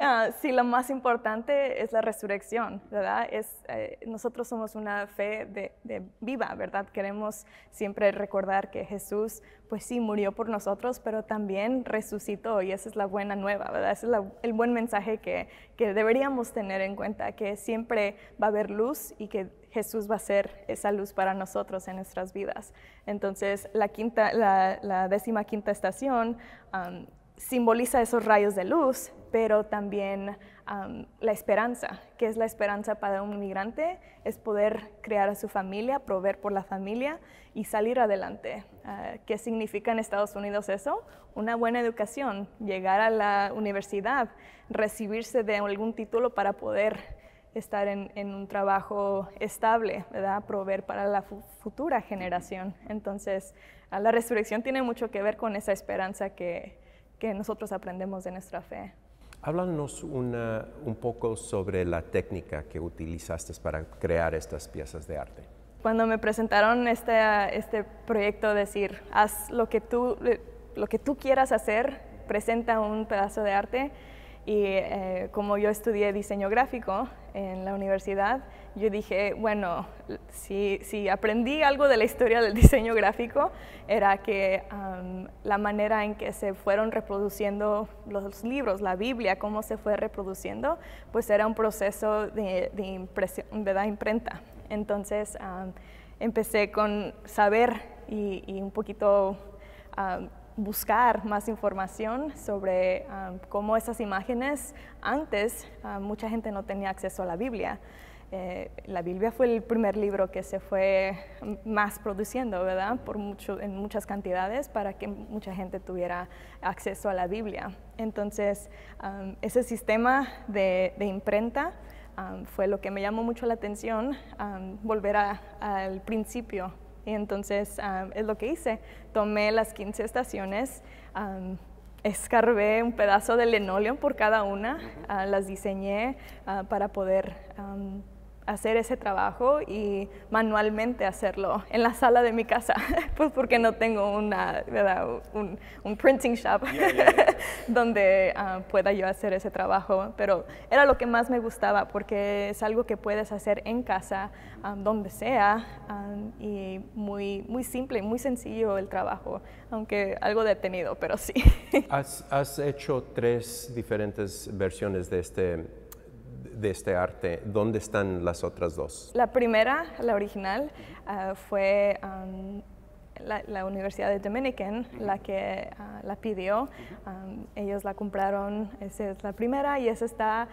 [SPEAKER 10] Ah, si lo más importante es la resurrección, ¿verdad? Es, eh, nosotros somos una fe de, viva, ¿verdad? Queremos siempre recordar que Jesús, pues sí, murió por nosotros, pero también resucitó y esa es la buena nueva, ¿verdad? Ese es el buen mensaje que, que deberíamos tener en cuenta, que siempre va a haber luz y que Jesús va a ser esa luz para nosotros en nuestras vidas. Entonces, la, quinta, la, décima quinta estación simboliza esos rayos de luz, pero también la esperanza, que es la esperanza para un migrante, es poder crear a su familia, proveer por la familia y salir adelante. Ah, ¿Qué significa en Estados Unidos eso? Una buena educación, llegar a la universidad, recibirse de algún título para poder estar en, un trabajo estable, ¿verdad? Proveer para la futura generación. Entonces, ah, la resurrección tiene mucho que ver con esa esperanza que, que nosotros aprendemos de nuestra fe.
[SPEAKER 1] Háblanos un poco sobre la técnica que utilizaste para crear estas piezas de arte.
[SPEAKER 10] Cuando me presentaron este, este proyecto, decir, haz lo que, tú, lo que tú quieras hacer, presenta un pedazo de arte. Y eh, como yo estudié diseño gráfico en la universidad, yo dije, bueno, si, si, aprendí algo de la historia del diseño gráfico, era que la manera en que se fueron reproduciendo los libros, la Biblia, cómo se fue reproduciendo, pues era un proceso de, de, impresión, de imprenta. Entonces empecé con saber y, un poquito buscar más información sobre cómo esas imágenes, antes mucha gente no tenía acceso a la Biblia. Eh, la Biblia fue el primer libro que se fue más produciendo, ¿verdad? Por mucho, en muchas cantidades para que mucha gente tuviera acceso a la Biblia. Entonces, ese sistema de, imprenta fue lo que me llamó mucho la atención, volver al principio. Y entonces es lo que hice. Tomé las 15 estaciones, escarbé un pedazo de linóleo por cada una, ah, las diseñé ah, para poder hacer ese trabajo y manualmente hacerlo en la sala de mi casa, pues porque no tengo una, Un, printing shop donde ah, pueda yo hacer ese trabajo, pero era lo que más me gustaba porque es algo que puedes hacer en casa, ah, donde sea, ah, y muy, muy simple, muy sencillo el trabajo, aunque algo detenido, pero sí.
[SPEAKER 1] Has, has hecho tres diferentes versiones de este de este arte, ¿dónde están las otras dos?
[SPEAKER 10] La primera, la original, ah, fue la, Universidad de Dominican la que ah, la pidió. ellos la compraron, esa es la primera y esa está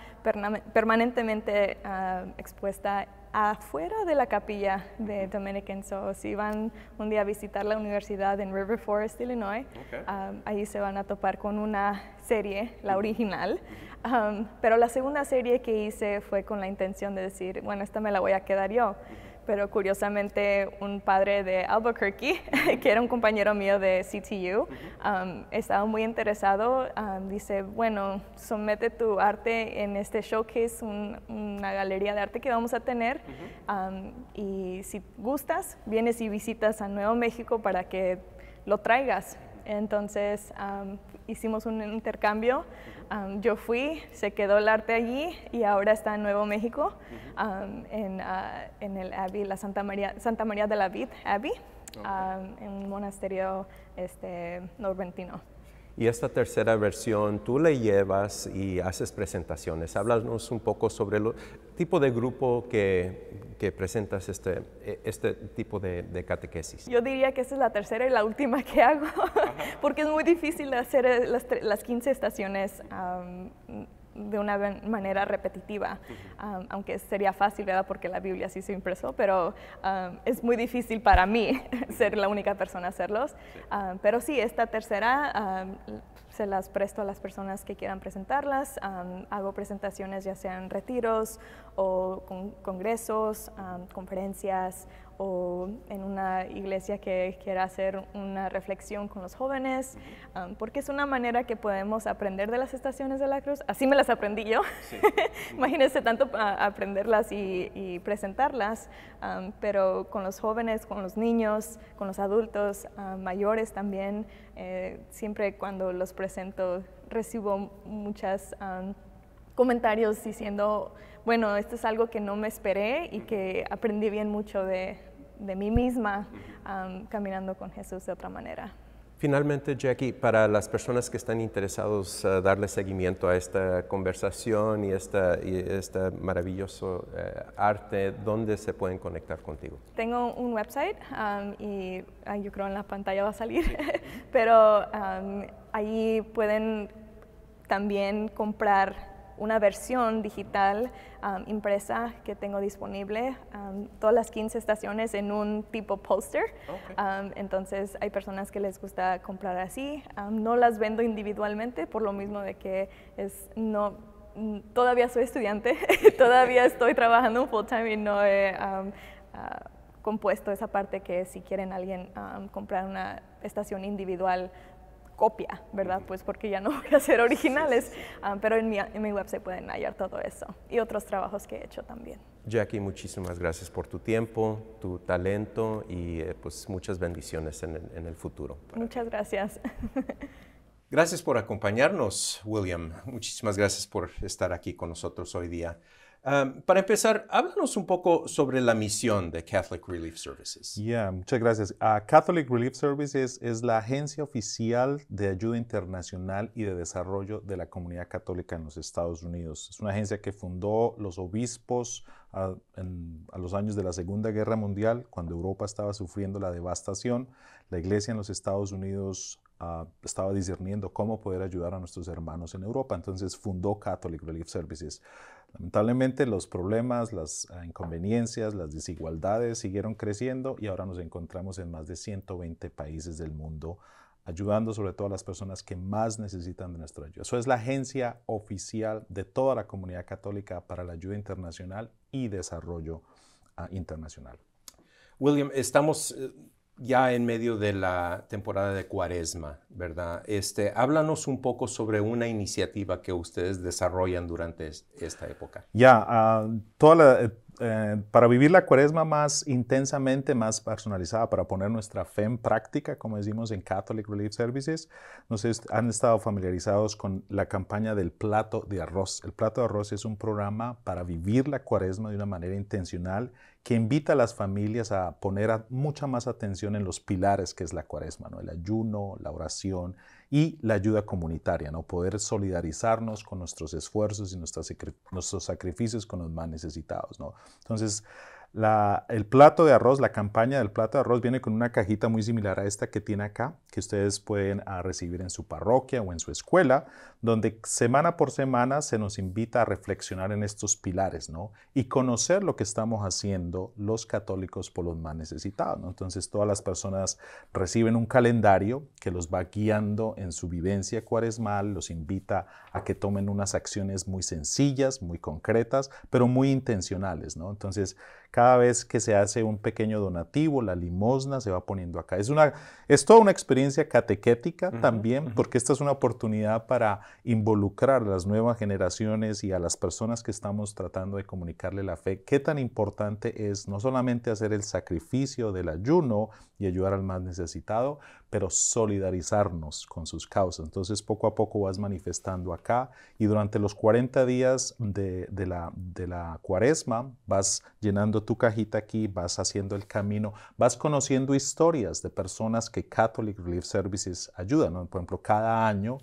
[SPEAKER 10] permanentemente ah, expuesta afuera de la capilla de Dominican. So, si van un día a visitar la universidad en River Forest, Illinois, allí um, ahí se van a topar con una serie, la original. Um, pero la segunda serie que hice fue con la intención de decir, bueno, esta me la voy a quedar yo pero curiosamente un padre de Albuquerque, que era un compañero mío de CTU, um, estaba muy interesado. Um, dice, bueno, somete tu arte en este showcase, un, una galería de arte que vamos a tener. Um, y si gustas, vienes y visitas a Nuevo México para que lo traigas. Entonces hicimos un intercambio yo fui, se quedó el arte allí y ahora está en Nuevo México, ah, en, el Abbey, la Santa María, Santa María de la Vid Abbey, en un monasterio este, norventino.
[SPEAKER 1] Y esta tercera versión tú le llevas y haces presentaciones. Háblanos un poco sobre el tipo de grupo que, que presentas este, e, este tipo de, catequesis?
[SPEAKER 10] Yo diría que esta es la tercera y la última que hago, porque es muy difícil hacer eh, las, las 15 estaciones de una manera repetitiva, aunque sería fácil, ¿verdad? Porque la Biblia sí se impresó, pero es muy difícil para mí ser la única persona a hacerlos. pero sí, esta tercera se las presto a las personas que quieran presentarlas. hago presentaciones ya sean retiros o congresos, conferencias, o en una iglesia que quiera hacer una reflexión con los jóvenes, um, porque es una manera que podemos aprender de las estaciones de la cruz. Así me las aprendí yo. Sí. Imagínense tanto aprenderlas y, presentarlas, um, pero con los jóvenes, con los niños, con los adultos, um, mayores también, eh, siempre cuando los presento recibo muchas comentarios diciendo, bueno, esto es algo que no me esperé y que aprendí bien mucho de, mí misma caminando con Jesús de otra manera.
[SPEAKER 1] Finalmente, Jackie, para las personas que están interesados uh, darle seguimiento a esta conversación y, esta, y este maravilloso eh, arte, ¿dónde se pueden conectar contigo?
[SPEAKER 10] Tengo un website y yo creo en la pantalla va a salir, pero ahí pueden también comprar una versión digital um, impresa que tengo disponible, um, todas las 15 estaciones en un tipo póster. Um, entonces hay personas que les gusta comprar así. no las vendo individualmente por lo mismo de que es no mm, todavía soy estudiante, todavía estoy trabajando full time y no he ah, compuesto esa parte que si quieren alguien comprar una estación individual copia, ¿verdad? Pues porque ya no voy a hacer originales, ah, pero en mi, en mi web se pueden hallar todo eso y otros trabajos que he hecho también.
[SPEAKER 1] Jackie, muchísimas gracias por tu tiempo, tu talento y eh, pues muchas bendiciones en el futuro.
[SPEAKER 10] Muchas gracias.
[SPEAKER 1] Gracias por acompañarnos, William. Muchísimas gracias por estar aquí con nosotros hoy día para empezar, háblanos un poco sobre la misión de Catholic Relief Services.
[SPEAKER 11] Yeah, muchas gracias. Ah, Catholic Relief Services es la agencia oficial de ayuda internacional y de desarrollo de la comunidad católica en los Estados Unidos. Es una agencia que fundó los obispos ah, a, los años de la Segunda Guerra Mundial, cuando Europa estaba sufriendo la devastación. La iglesia en los Estados Unidos ah, estaba discerniendo cómo poder ayudar a nuestros hermanos en Europa. Entonces fundó Catholic Relief Services. Lamentablemente los problemas, las ah, inconveniencias, las desigualdades siguieron creciendo y ahora nos encontramos en más de 120 países del mundo ayudando sobre todo a las personas que más necesitan de nuestra ayuda. Eso es la agencia oficial de toda la comunidad católica para la ayuda internacional y desarrollo ah, internacional.
[SPEAKER 1] William, estamos eh, ya en medio de la temporada de cuaresma, ¿verdad? Este, háblanos un poco sobre una iniciativa que ustedes desarrollan durante esta época.
[SPEAKER 11] Ya, ah, eh, eh, para vivir la cuaresma más intensamente, más personalizada, para poner nuestra fe en práctica, como decimos en Catholic Relief Services, nos han estado familiarizados con la campaña del plato de arroz. El plato de arroz es un programa para vivir la cuaresma de una manera intencional que invita a las familias a poner mucha más atención en los pilares que es la cuaresma, el ayuno, la oración y la ayuda comunitaria, ¿no? poder solidarizarnos con nuestros esfuerzos y nuestros sacrificios con los más necesitados. ¿no? Entonces, el plato de arroz, la campaña del plato de arroz viene con una cajita muy similar a esta que tiene acá, que ustedes pueden ah, recibir en su parroquia o en su escuela, donde semana por semana se nos invita a reflexionar en estos pilares, ¿no? Y conocer lo que estamos haciendo los católicos por los más necesitados, ¿no? Entonces todas las personas reciben un calendario que los va guiando en su vivencia cuaresmal, los invita a que tomen unas acciones muy sencillas, muy concretas, pero muy intencionales, ¿no? Entonces cada vez que se hace un pequeño donativo, la limosna se va poniendo acá. Es, una, es toda una experiencia catequética también, porque esta es una oportunidad para involucrar a las nuevas generaciones y a las personas que estamos tratando de comunicarle la fe, qué tan importante es no solamente hacer el sacrificio del ayuno y ayudar al más necesitado, pero solidarizarnos con sus causas. Entonces poco a poco vas manifestando acá y durante los 40 días de, la, de la cuaresma vas llenando tu cajita aquí, vas haciendo el camino, vas conociendo historias de personas que Catholic Relief Services ayudan. Por ejemplo, cada año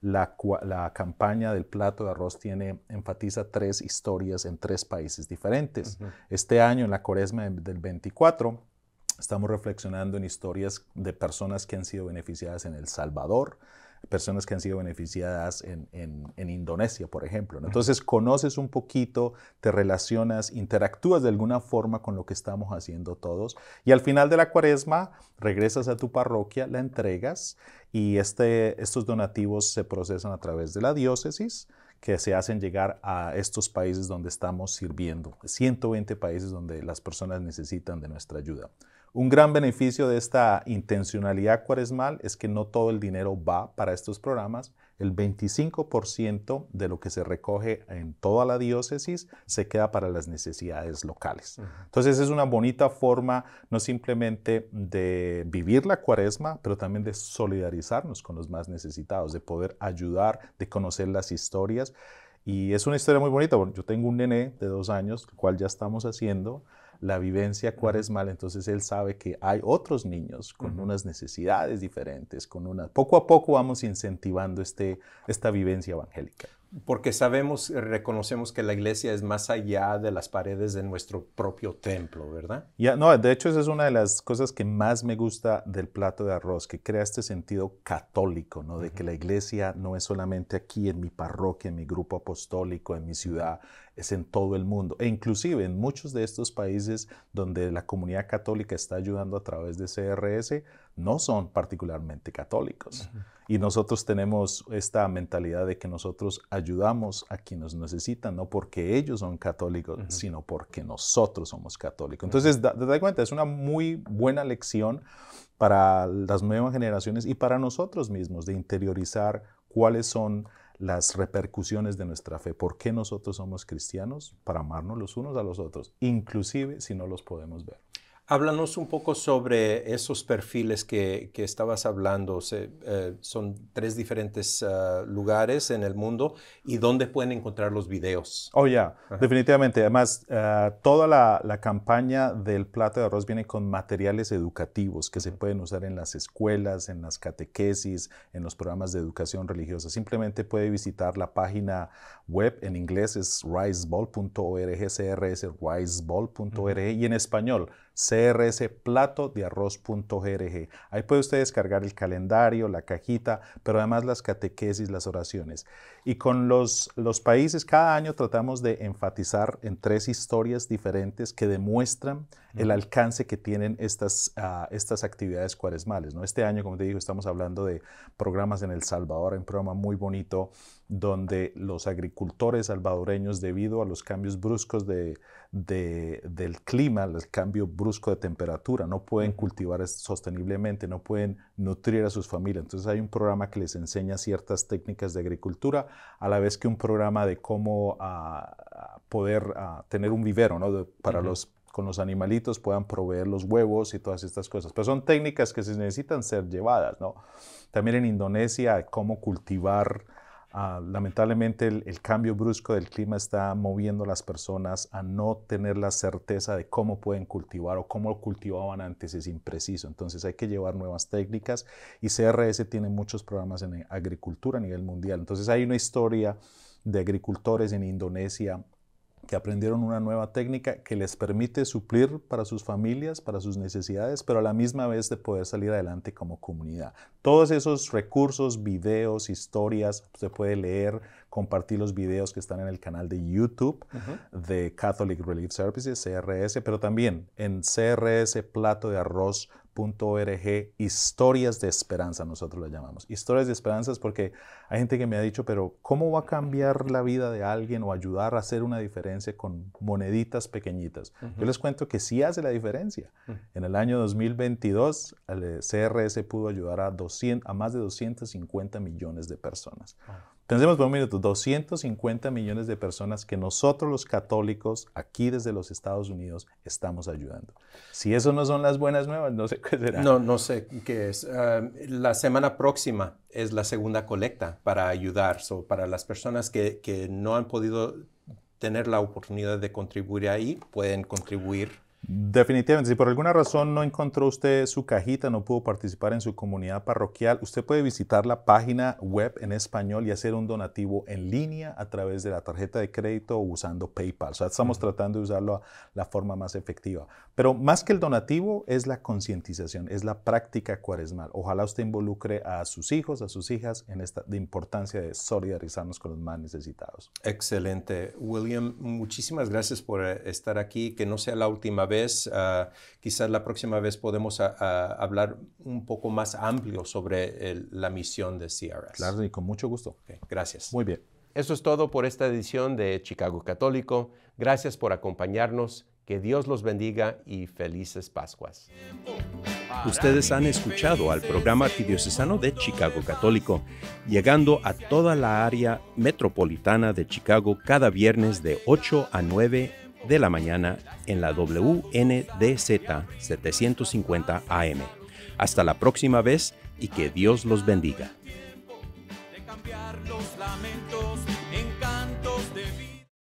[SPEAKER 11] la, campaña del plato de arroz tiene, enfatiza tres historias en tres países diferentes. Este año, en la cuaresma del 24, estamos reflexionando en historias de personas que han sido beneficiadas en El Salvador, personas que han sido beneficiadas en, Indonesia, por ejemplo. Entonces, conoces un poquito, te relacionas, interactúas de alguna forma con lo que estamos haciendo todos y al final de la cuaresma regresas a tu parroquia, la entregas y este, estos donativos se procesan a través de la diócesis que se hacen llegar a estos países donde estamos sirviendo, 120 países donde las personas necesitan de nuestra ayuda. Un gran beneficio de esta intencionalidad cuaresmal es que no todo el dinero va para estos programas. El 25% de lo que se recoge en toda la diócesis se queda para las necesidades locales. Entonces es una bonita forma no simplemente de vivir la cuaresma, pero también de solidarizarnos con los más necesitados, de poder ayudar, de conocer las historias. Y es una historia muy bonita. yo tengo un nene de dos años, el cual ya estamos haciendo la vivencia mal? entonces él sabe que hay otros niños con unas necesidades diferentes, con una... Poco a poco vamos incentivando este, esta vivencia
[SPEAKER 1] evangélica. Porque sabemos, eh, reconocemos que la iglesia es más allá de las paredes de nuestro propio templo, ¿verdad?
[SPEAKER 11] Ya, no, de hecho esa es una de las cosas que más me gusta del plato de arroz, que crea este sentido católico, ¿no? De que la iglesia no es solamente aquí en mi parroquia, en mi grupo apostólico, en mi ciudad, es en todo el mundo e inclusive en muchos de estos países donde la comunidad católica está ayudando a través de CRS no son particularmente católicos. Y nosotros tenemos esta mentalidad de que nosotros ayudamos a quienes necesitan, no porque ellos son católicos, sino porque nosotros somos católicos. Entonces, cuenta, es una muy buena lección para las nuevas generaciones y para nosotros mismos de interiorizar cuáles son las repercusiones de nuestra fe, por qué nosotros somos cristianos, para amarnos los unos a los otros, inclusive si no los podemos ver.
[SPEAKER 1] Háblanos un poco sobre esos perfiles que, estabas hablando. Eh, son tres diferentes ah, lugares en el mundo y dónde pueden encontrar los videos. Oh, ya,
[SPEAKER 11] definitivamente. Además, ah, toda la, campaña del plato de arroz viene con materiales educativos que se pueden usar en las escuelas, en las catequesis, en los programas de educación religiosa. Simplemente puede visitar la página web en inglés es riseball.org, crs riseball.org y en español crsplatodiarroz.org. Ahí puede usted descargar el calendario, la cajita, pero además las catequesis, las oraciones. Y con los, países, cada año tratamos de enfatizar en tres historias diferentes que demuestran el alcance que tienen estas, ah, estas actividades cuaresmales. ¿no? Este año, como te digo, estamos hablando de programas en El Salvador, un programa muy bonito donde los agricultores salvadoreños, debido a los cambios bruscos de, del clima, el cambio brusco de temperatura, no pueden cultivar sosteniblemente, no pueden nutrir a sus familias. Entonces hay un programa que les enseña ciertas técnicas de agricultura, a la vez que un programa de cómo ah, ah, poder ah, tener un vivero ¿no? para los con los animalitos puedan proveer los huevos y todas estas cosas. Pero son técnicas que se necesitan ser llevadas, ¿no? También en Indonesia, cómo cultivar Ah, lamentablemente el, cambio brusco del clima está moviendo a las personas a no tener la certeza de cómo pueden cultivar o cómo cultivaban antes, es impreciso. Entonces hay que llevar nuevas técnicas y CRS tiene muchos programas en agricultura a nivel mundial. Entonces hay una historia de agricultores en Indonesia, que aprendieron una nueva técnica que les permite suplir para sus familias, para sus necesidades, pero a la misma vez de poder salir adelante como comunidad. Todos esos recursos, videos, historias, se puede leer, compartir los videos que están en el canal de YouTube de Catholic Relief Services, CRS, pero también en CRS Plato de Arroz .org, historias de esperanza, nosotros las llamamos. Historias de esperanza porque hay gente que me ha dicho, pero ¿cómo va a cambiar la vida de alguien o ayudar a hacer una diferencia con moneditas pequeñitas? Yo les cuento que sí hace la diferencia. En el año 2022, el CRS pudo ayudar a, 200, a más de 250 millones de personas. Pensemos por un minuto, 250 millones de personas que nosotros los católicos aquí desde los Estados
[SPEAKER 1] Unidos estamos ayudando. Si eso no son las buenas nuevas, no sé qué será. No, no sé qué es. Ah, la semana próxima es la segunda colecta para ayudar, para las personas que, que no han podido tener la oportunidad de contribuir ahí, pueden contribuir
[SPEAKER 11] Definitivamente, si por alguna razón no encontró usted su cajita, no pudo participar en su comunidad parroquial, usted puede visitar la página web en español y hacer un donativo en línea a través de la tarjeta de crédito o usando PayPal. O sea, estamos tratando de usarlo la forma más efectiva. Pero más que el donativo es la concientización, es la práctica cuaresmal. Ojalá usted involucre a sus hijos, a sus hijas en esta de importancia de solidarizarnos con los más necesitados.
[SPEAKER 1] Excelente. William, muchísimas gracias por eh, estar aquí. Que no sea la última vez, ah, quizás la próxima vez podemos ah, ah, hablar un poco más amplio sobre la misión de CRS. Claro,
[SPEAKER 11] y con mucho gusto.
[SPEAKER 1] gracias. Muy bien. Eso es todo por esta edición de Chicago Católico. Gracias por acompañarnos. Que Dios los bendiga y felices Pascuas. Ustedes han escuchado al programa arquidiocesano de Chicago Católico, llegando a toda la área metropolitana de Chicago cada viernes de 8 a 9 de la mañana en la WNDZ 750 AM. Hasta la próxima vez y que Dios los bendiga.